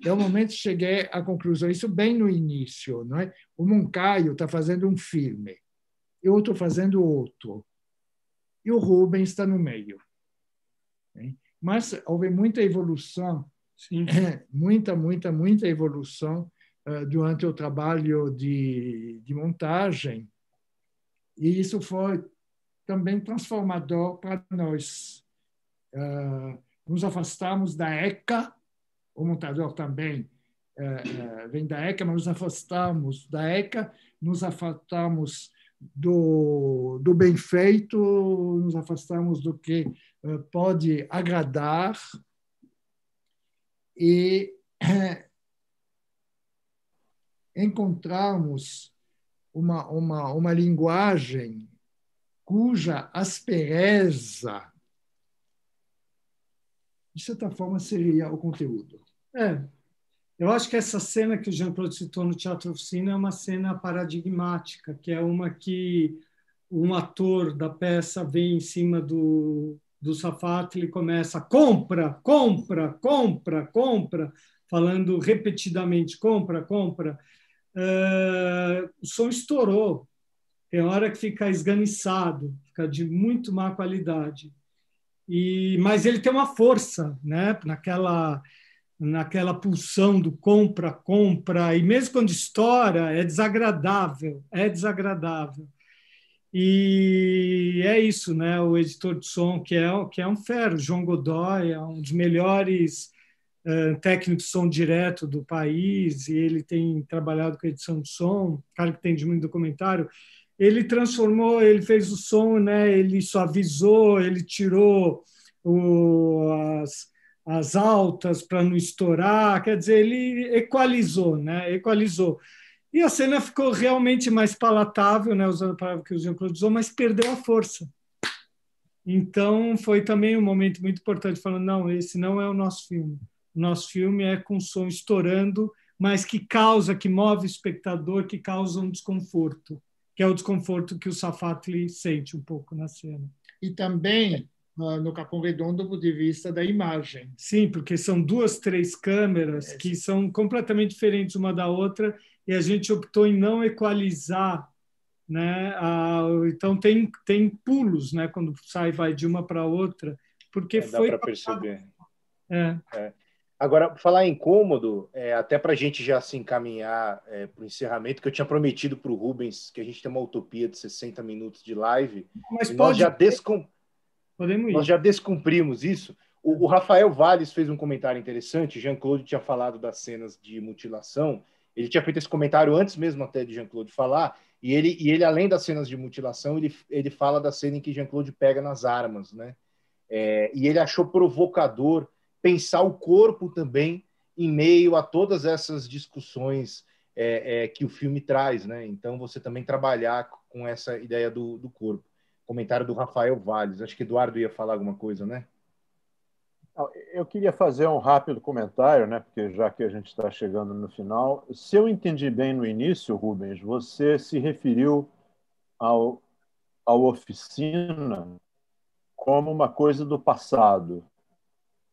Realmente é cheguei à conclusão, isso bem no início, não é? O Moncaio está fazendo um filme, eu estou fazendo outro, e o Rubens está no meio. Mas houve muita evolução, Sim. muita, muita, muita evolução ah, durante o trabalho de, de montagem, e isso foi também transformador para nós. Uh, nos afastamos da ECA, o montador também é, vem da ECA, mas nos afastamos da ECA, nos afastamos do, do bem feito, nos afastamos do que eh, pode agradar e encontramos uma, uma, uma linguagem cuja aspereza, de certa forma, seria o conteúdo. É, eu acho que essa cena que o Jean-Claude citou no Teatro Oficina é uma cena paradigmática, que é uma que um ator da peça vem em cima do, do e ele começa compra, compra, compra, compra, falando repetidamente compra, compra. Uh, o som estourou. Tem hora que fica esganiçado, fica de muito má qualidade. E mas ele tem uma força, né? Naquela naquela pulsão do compra, compra, e mesmo quando estoura, é desagradável, é desagradável. E é isso, né? O editor de som, que é, que é um fero, João Godoy, é um dos melhores uh, técnicos de som direto do país, e ele tem trabalhado com edição de som, cara que tem de muito documentário. Ele transformou, ele fez o som, né? ele suavizou, ele tirou as as altas para não estourar, quer dizer, ele equalizou, né? Equalizou. E a cena ficou realmente mais palatável, né, usando a palavra que o Jean-Claude usou, mas perdeu a força. Então, foi também um momento muito importante, falando, não, esse não é o nosso filme. O nosso filme é com som estourando, mas que causa, que move o espectador, que causa um desconforto, que é o desconforto que o Safatli sente um pouco na cena. E também ah, no Capão Redondo do ponto de vista da imagem. Sim, porque são duas, três câmeras é, que são completamente diferentes uma da outra e a gente optou em não equalizar, né? Ah, então tem tem pulos, né? Quando sai vai de uma para outra, porque é, foi dá para perceber. É. é. Agora, falar em é, até para a gente já se encaminhar é, para o encerramento, que eu tinha prometido para o Rubens que a gente tem uma utopia de 60 minutos de live, Mas e pode... nós já descom Podemos ir. Nós já descumprimos isso. O, o Rafael Valles fez um comentário interessante. Jean-Claude tinha falado das cenas de mutilação. Ele tinha feito esse comentário antes mesmo até de Jean-Claude falar. E ele, e ele, além das cenas de mutilação, ele, ele fala da cena em que Jean-Claude pega nas armas, né? É, e ele achou provocador pensar o corpo também em meio a todas essas discussões é, é, que o filme traz, né? Então você também trabalhar com essa ideia do, do corpo comentário do Rafael Valles. Acho que Eduardo ia falar alguma coisa, né? Eu queria fazer um rápido comentário, né? Porque já que a gente está chegando no final, se eu entendi bem no início, Rubens, você se referiu ao, ao oficina como uma coisa do passado,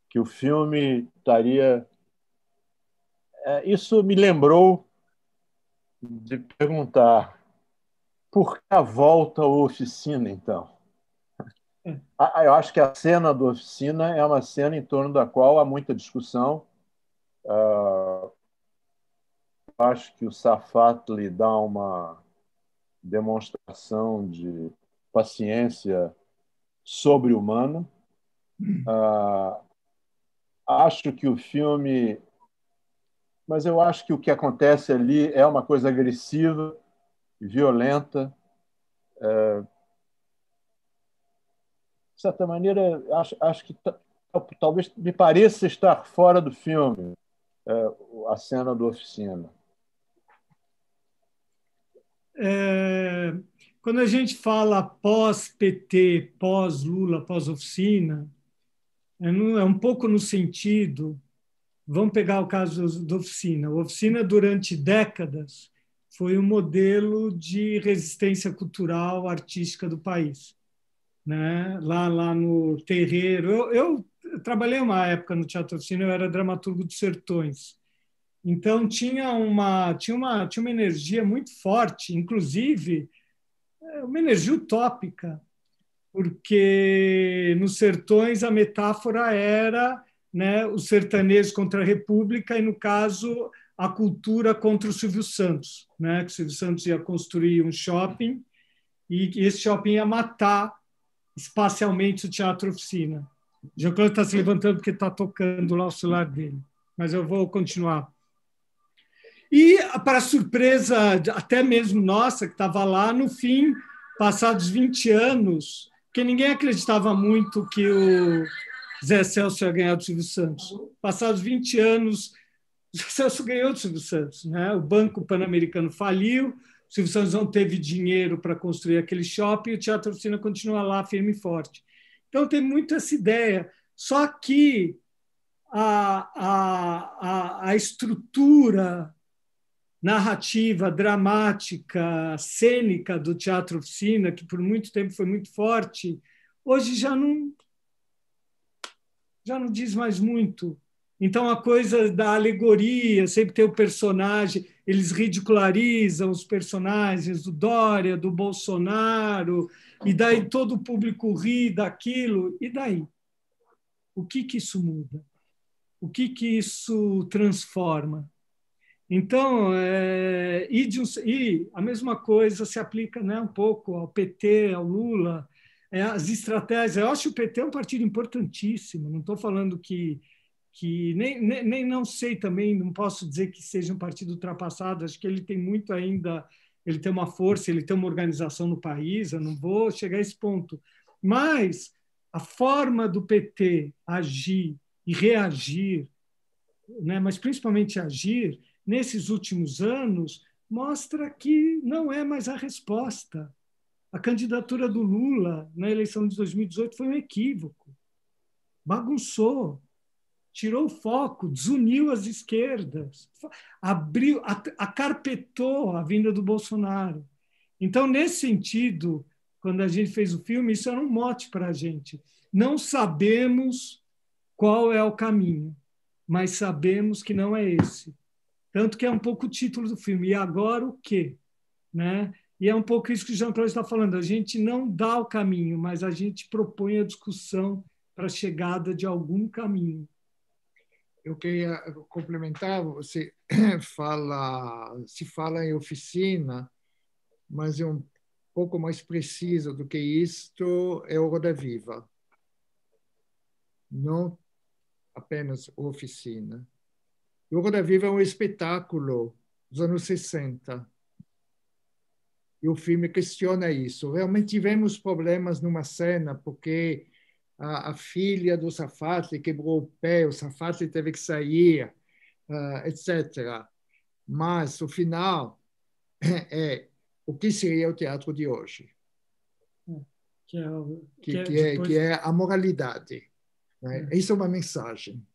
que o filme estaria. É, isso me lembrou de perguntar por que a volta à oficina, então? Eu acho que a cena da oficina é uma cena em torno da qual há muita discussão. Ah, acho que o Safat lhe dá uma demonstração de paciência sobre-humana. Ah, acho que o filme. Mas eu acho que o que acontece ali é uma coisa agressiva violenta. É, de certa maneira, acho, acho que talvez me pareça estar fora do filme é, a cena do oficina. É, quando a gente fala pós-PT, pós-Lula, pós-oficina, é, é um pouco no sentido. Vamos pegar o caso da oficina. A oficina, durante décadas, foi um modelo de resistência cultural artística do país. Né? Lá, lá no terreiro. Eu, eu, trabalhei uma época no Teatro Cine, eu era dramaturgo dos Sertões. Então tinha uma, tinha uma, tinha uma energia muito forte, inclusive é, uma energia utópica, porque nos sertões a metáfora era né, os sertanejos contra a república e no caso a cultura contra o Silvio Santos, né? Que o Silvio Santos ia construir um shopping e esse shopping ia matar espacialmente o Teatro Oficina. Jean-Claude está se levantando porque está tocando lá o celular dele, mas eu vou continuar. E, para surpresa até mesmo nossa, que estava lá, no fim, passados 20 anos, porque ninguém acreditava muito que o Zé Celso ia ganhar do Silvio Santos, passados 20 anos o Celso ganhou do Silvio Santos. Né? O Banco Pan-Americano faliu, o Silvio Santos não teve dinheiro para construir aquele shopping e o Teatro Oficina continua lá firme e forte. Então, tem muito essa ideia. Só que a, a, a, a estrutura narrativa, dramática, cênica do Teatro Oficina, que por muito tempo foi muito forte, hoje já não já não diz mais muito. Então, a coisa da alegoria, sempre tem o personagem, eles ridicularizam os personagens do Dória, do Bolsonaro, e daí todo o público ri daquilo, e daí? O que, que isso muda? O que, que isso transforma? Então, é, e, um, e, a mesma coisa se aplica né, um pouco ao PT, ao Lula, é, as estratégias. Eu acho o PT é um partido importantíssimo, não estou falando que que nem, nem, nem, não sei também, não posso dizer que seja um partido ultrapassado, acho que ele tem muito ainda, ele tem uma força, ele tem uma organização no país, eu não vou chegar a esse ponto. Mas a forma do PT agir e reagir, né, mas principalmente agir, nesses últimos anos, mostra que não é mais a resposta. A candidatura do Lula na eleição de 2018 foi um equívoco. Bagunçou, tirou o foco, desuniu as esquerdas, abriu, acarpetou a vinda do Bolsonaro. Então, nesse sentido, quando a gente fez o filme, isso era um mote para a gente. Não sabemos qual é o caminho, mas sabemos que não é esse. Tanto que é um pouco o título do filme, E Agora o Quê? Né? E é um pouco isso que o Jean-Claude está falando. A gente não dá o caminho, mas a gente propõe a discussão para a chegada de algum caminho eu queria é complementar, você fala, se fala em oficina, mas é um pouco mais preciso do que isto, é o Roda Viva. Não apenas oficina. O Roda Viva é um espetáculo dos anos 60. E o filme questiona isso. Realmente tivemos problemas numa cena, porque a, a filha do Safati quebrou o pé, o Safati teve que sair, uh, ah, etc. Mas o final é, é o que seria o teatro de hoje? É, que é, o, que, é que, é, depois... que é a moralidade. Né? É. Isso é uma mensagem.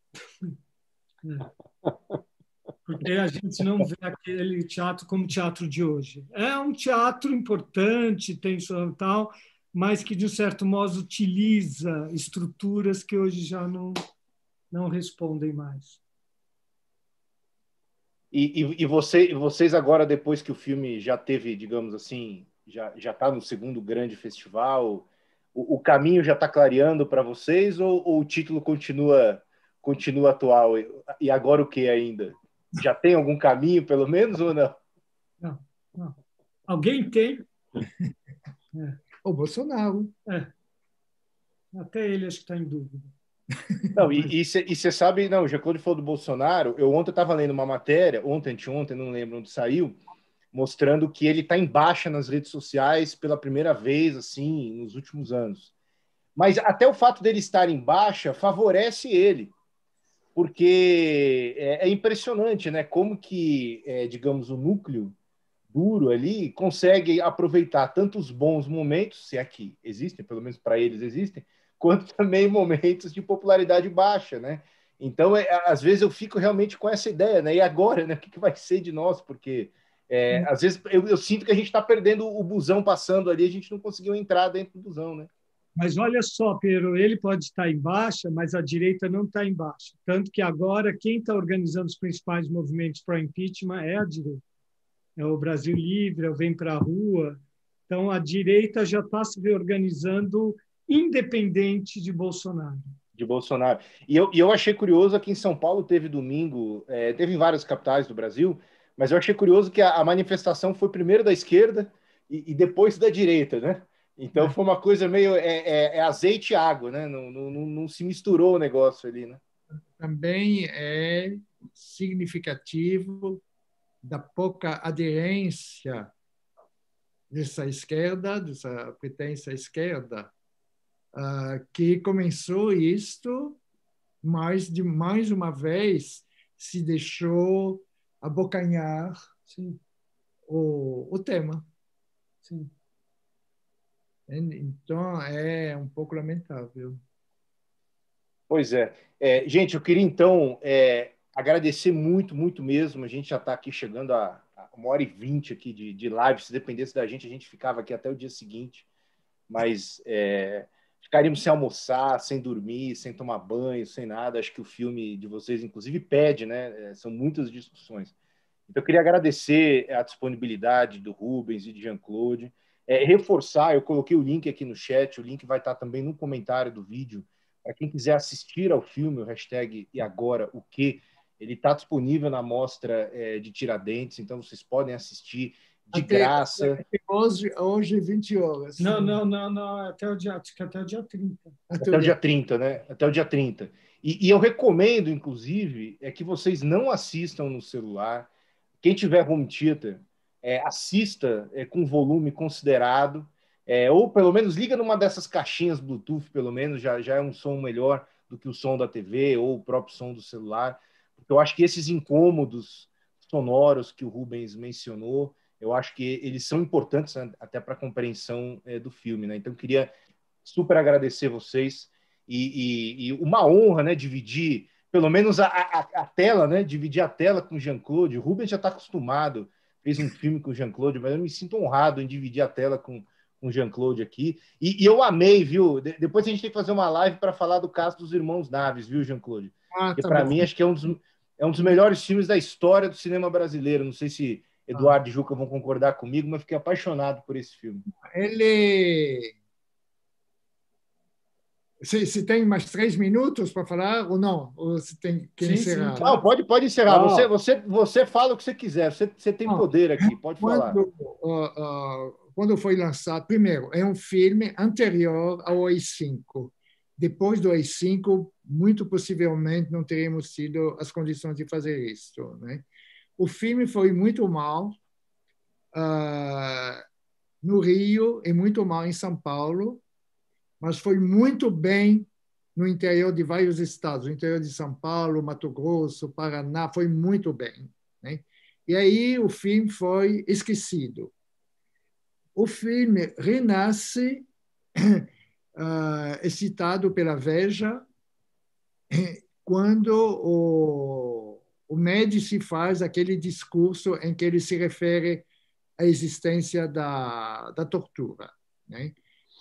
Porque a gente não vê aquele teatro como teatro de hoje. É um teatro importante, tem e tal, mas que, de um certo modo, utiliza estruturas que hoje já não, não respondem mais. E, e, e você, vocês agora, depois que o filme já teve, digamos assim, já está no segundo grande festival, o, o caminho já está clareando para vocês ou, ou, o título continua continua atual? E, e agora o que ainda? Já tem algum caminho, pelo menos, ou não? Não, não. Alguém tem? É. Bolsonaro. É. Até ele acho que está em dúvida. Não, e você sabe, não, já quando falou do Bolsonaro, eu ontem estava lendo uma matéria, ontem, anteontem, não lembro onde saiu, mostrando que ele está em baixa nas redes sociais pela primeira vez, assim, nos últimos anos. Mas até o fato dele estar em baixa favorece ele, porque é, é impressionante, né? Como que, é, digamos, o núcleo duro ali consegue aproveitar tanto os bons momentos, se aqui é existem, pelo menos para eles existem, quanto também momentos de popularidade baixa, né? Então, é, às vezes eu fico realmente com essa ideia, né? E agora, né? O que, que vai ser de nós? Porque é, hum. às vezes eu, eu, sinto que a gente está perdendo o busão passando ali, a gente não conseguiu entrar dentro do busão, né? Mas olha só, Pedro, ele pode estar em baixa, mas a direita não está em baixa. Tanto que agora quem está organizando os principais movimentos para impeachment é a direita é o Brasil Livre, é o Vem para a Rua. Então, a direita já está se reorganizando independente de Bolsonaro. De Bolsonaro. E eu, e eu achei curioso, aqui em São Paulo teve domingo, é, teve em várias capitais do Brasil, mas eu achei curioso que a, a manifestação foi primeiro da esquerda e, e depois da direita, né? Então é. foi uma coisa meio é, é, é azeite e água, né? Não, não, não se misturou o negócio ali, né? Também é significativo da pouca aderência dessa esquerda, dessa pretensa esquerda, uh, que começou isto, mas de mais uma vez se deixou abocanhar Sim. O, o tema. Sim. Então é um pouco lamentável. Pois é. é gente, eu queria então é, agradecer muito, muito mesmo. A gente já está aqui chegando a, a, uma hora e vinte aqui de, de live. Se dependesse da gente, a gente ficava aqui até o dia seguinte. Mas é, ficaríamos sem almoçar, sem dormir, sem tomar banho, sem nada. Acho que o filme de vocês, inclusive, pede, né? É, são muitas discussões. Então, eu queria agradecer a disponibilidade do Rubens e de Jean-Claude. É, reforçar, eu coloquei o link aqui no chat, o link vai estar também no comentário do vídeo. Para quem quiser assistir ao filme, o hashtag e agora o que ele está disponível na mostra é, de Tiradentes, então vocês podem assistir de até, graça. Até hoje, hoje, 20 horas. Não, não, não, não, até o dia, até o dia 30. Até, até o dia, dia 30, né? Até o dia 30. E, e eu recomendo, inclusive, é que vocês não assistam no celular. Quem tiver home theater, é, assista é, com volume considerado, é, ou pelo menos liga numa dessas caixinhas Bluetooth, pelo menos já, já é um som melhor do que o som da TV ou o próprio som do celular eu acho que esses incômodos sonoros que o Rubens mencionou, eu acho que eles são importantes né, até para a compreensão é, do filme. Né? Então, queria super agradecer vocês e, e, e, uma honra né, dividir, pelo menos a, a, a tela, né, dividir a tela com o Jean-Claude. O Rubens já está acostumado, fez um filme com o Jean-Claude, mas eu me sinto honrado em dividir a tela com, com o Jean-Claude aqui. E, e, eu amei, viu? De, depois a gente tem que fazer uma live para falar do caso dos irmãos Naves, viu, Jean-Claude? Ah, tá para mim, acho que é um dos é um dos melhores filmes da história do cinema brasileiro. Não sei se ah. Eduardo ah. e Juca vão concordar comigo, mas fiquei apaixonado por esse filme. Ele. Se, se tem mais três minutos para falar ou não? Ou se tem que sim, encerrar? Sim. Não, pode, pode encerrar. Ah. Você, você, você fala o que você quiser. Você, você tem ah. poder aqui, pode quando, falar. Uh, uh, quando foi lançado, primeiro, é um filme anterior ao Oi 5 depois do AI-5, muito possivelmente não teríamos tido as condições de fazer isso. Né? O filme foi muito mal uh, no Rio e muito mal em São Paulo, mas foi muito bem no interior de vários estados, no interior de São Paulo, Mato Grosso, Paraná, foi muito bem. Né? E aí o filme foi esquecido. O filme renasce uh, ah, é citado pela Veja quando o, o Médici faz aquele discurso em que ele se refere à existência da, da tortura. Né?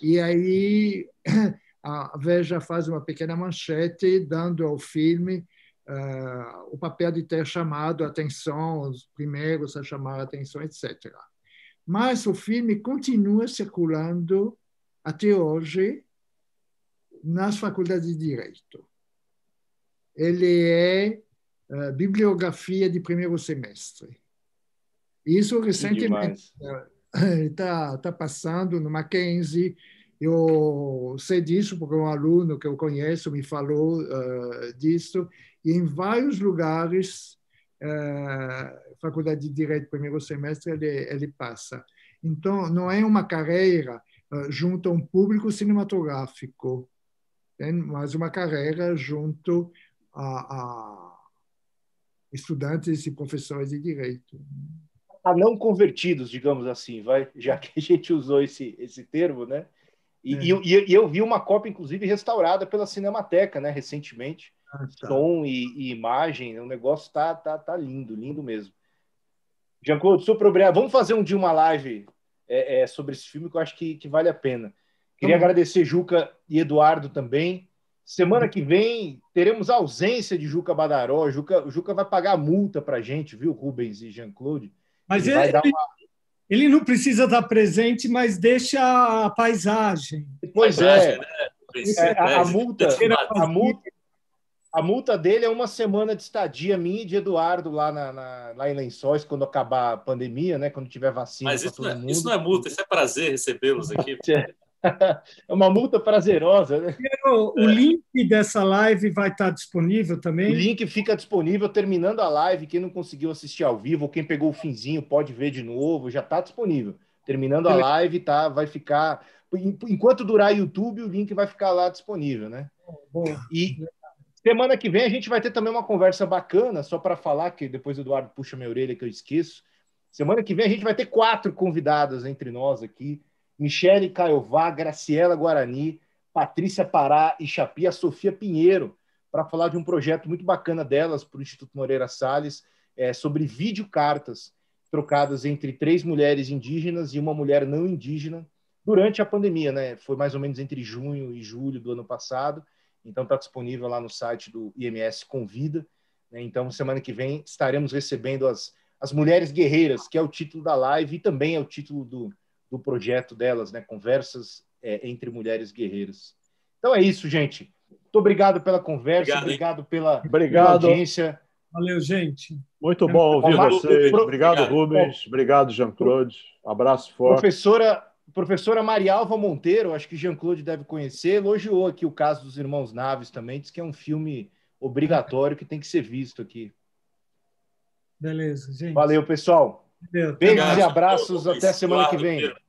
E aí a Veja faz uma pequena manchete dando ao filme uh, o papel de ter chamado a atenção, os primeiros a chamar a atenção, etc. Mas o filme continua circulando até hoje nas faculdades de Direito. Ele é uh, bibliografia de primeiro semestre. Isso recentemente está eh, tá passando no Mackenzie. Eu sei disso porque um aluno que eu conheço me falou uh, disso. E em vários lugares, uh, faculdade de Direito, primeiro semestre, ele, ele passa. Então, não é uma carreira eh, junto a um público cinematográfico, tem eh, mais uma carreira junto a, a estudantes e professores de direito. A tá não convertidos, digamos assim, vai, já que a gente usou esse, esse termo, né? E, é. e, e eu vi uma cópia, inclusive, restaurada pela Cinemateca, né, recentemente. Ah, tá. Som e, e, imagem, o negócio tá, tá, tá lindo, lindo mesmo. Jean-Claude, super obrigado. Vamos fazer um dia uma live é, é, sobre esse filme que eu acho que, que vale a pena. Queria agradecer Juca e Eduardo também. Semana que vem teremos ausência de Juca Badaró. Juca, Juca vai pagar multa para gente, viu, Rubens e Jean-Claude? Mas ele, ele, uma... ele, não precisa estar presente, mas deixa a paisagem. Pois é. Né? é a, né? a, multa, a, multa, a multa dele é uma semana de estadia minha e de Eduardo lá, na, na lá em Lençóis, quando acabar a pandemia, né? Quando tiver vacina. Mas isso, não é, mundo. isso não é multa, isso é prazer recebê-los aqui. é uma multa prazerosa, né? O, o é. link dessa live vai estar disponível também? O link fica disponível terminando a live. Quem não conseguiu assistir ao vivo, quem pegou o finzinho pode ver de novo, já está disponível. Terminando a live, tá? Vai ficar. Enquanto durar YouTube, o link vai ficar lá disponível, né? Bom, e, Semana que vem a gente vai ter também uma conversa bacana, só para falar, que depois o Eduardo puxa minha orelha que eu esqueço. Semana que vem a gente vai ter quatro convidadas entre nós aqui: Michele Caiová, Graciela Guarani, Patrícia Pará e Chapia Sofia Pinheiro, para falar de um projeto muito bacana delas para o Instituto Moreira Salles, é, sobre videocartas trocadas entre três mulheres indígenas e uma mulher não indígena durante a pandemia, né? Foi mais ou menos entre junho e julho do ano passado. Então está disponível lá no site do IMS Convida. Né? Então semana que vem estaremos recebendo as, as mulheres guerreiras, que é o título da live e também é o título do, do projeto delas, né? Conversas é, entre mulheres guerreiras. Então é isso, gente. Muito obrigado pela conversa, obrigado, obrigado pela, obrigado. audiência. Valeu, gente. Muito bom ouvir vocês. Obrigado, Rubens. Obrigado, Jean-Claude. Abraço forte. Professora Professora Maria Alva Monteiro, acho que Jean-Claude deve conhecer, elogiou aqui o caso dos Irmãos Naves também, diz que é um filme obrigatório que tem que ser visto aqui. Beleza, gente. Valeu, pessoal. Beijos e abraços. Até semana que vem.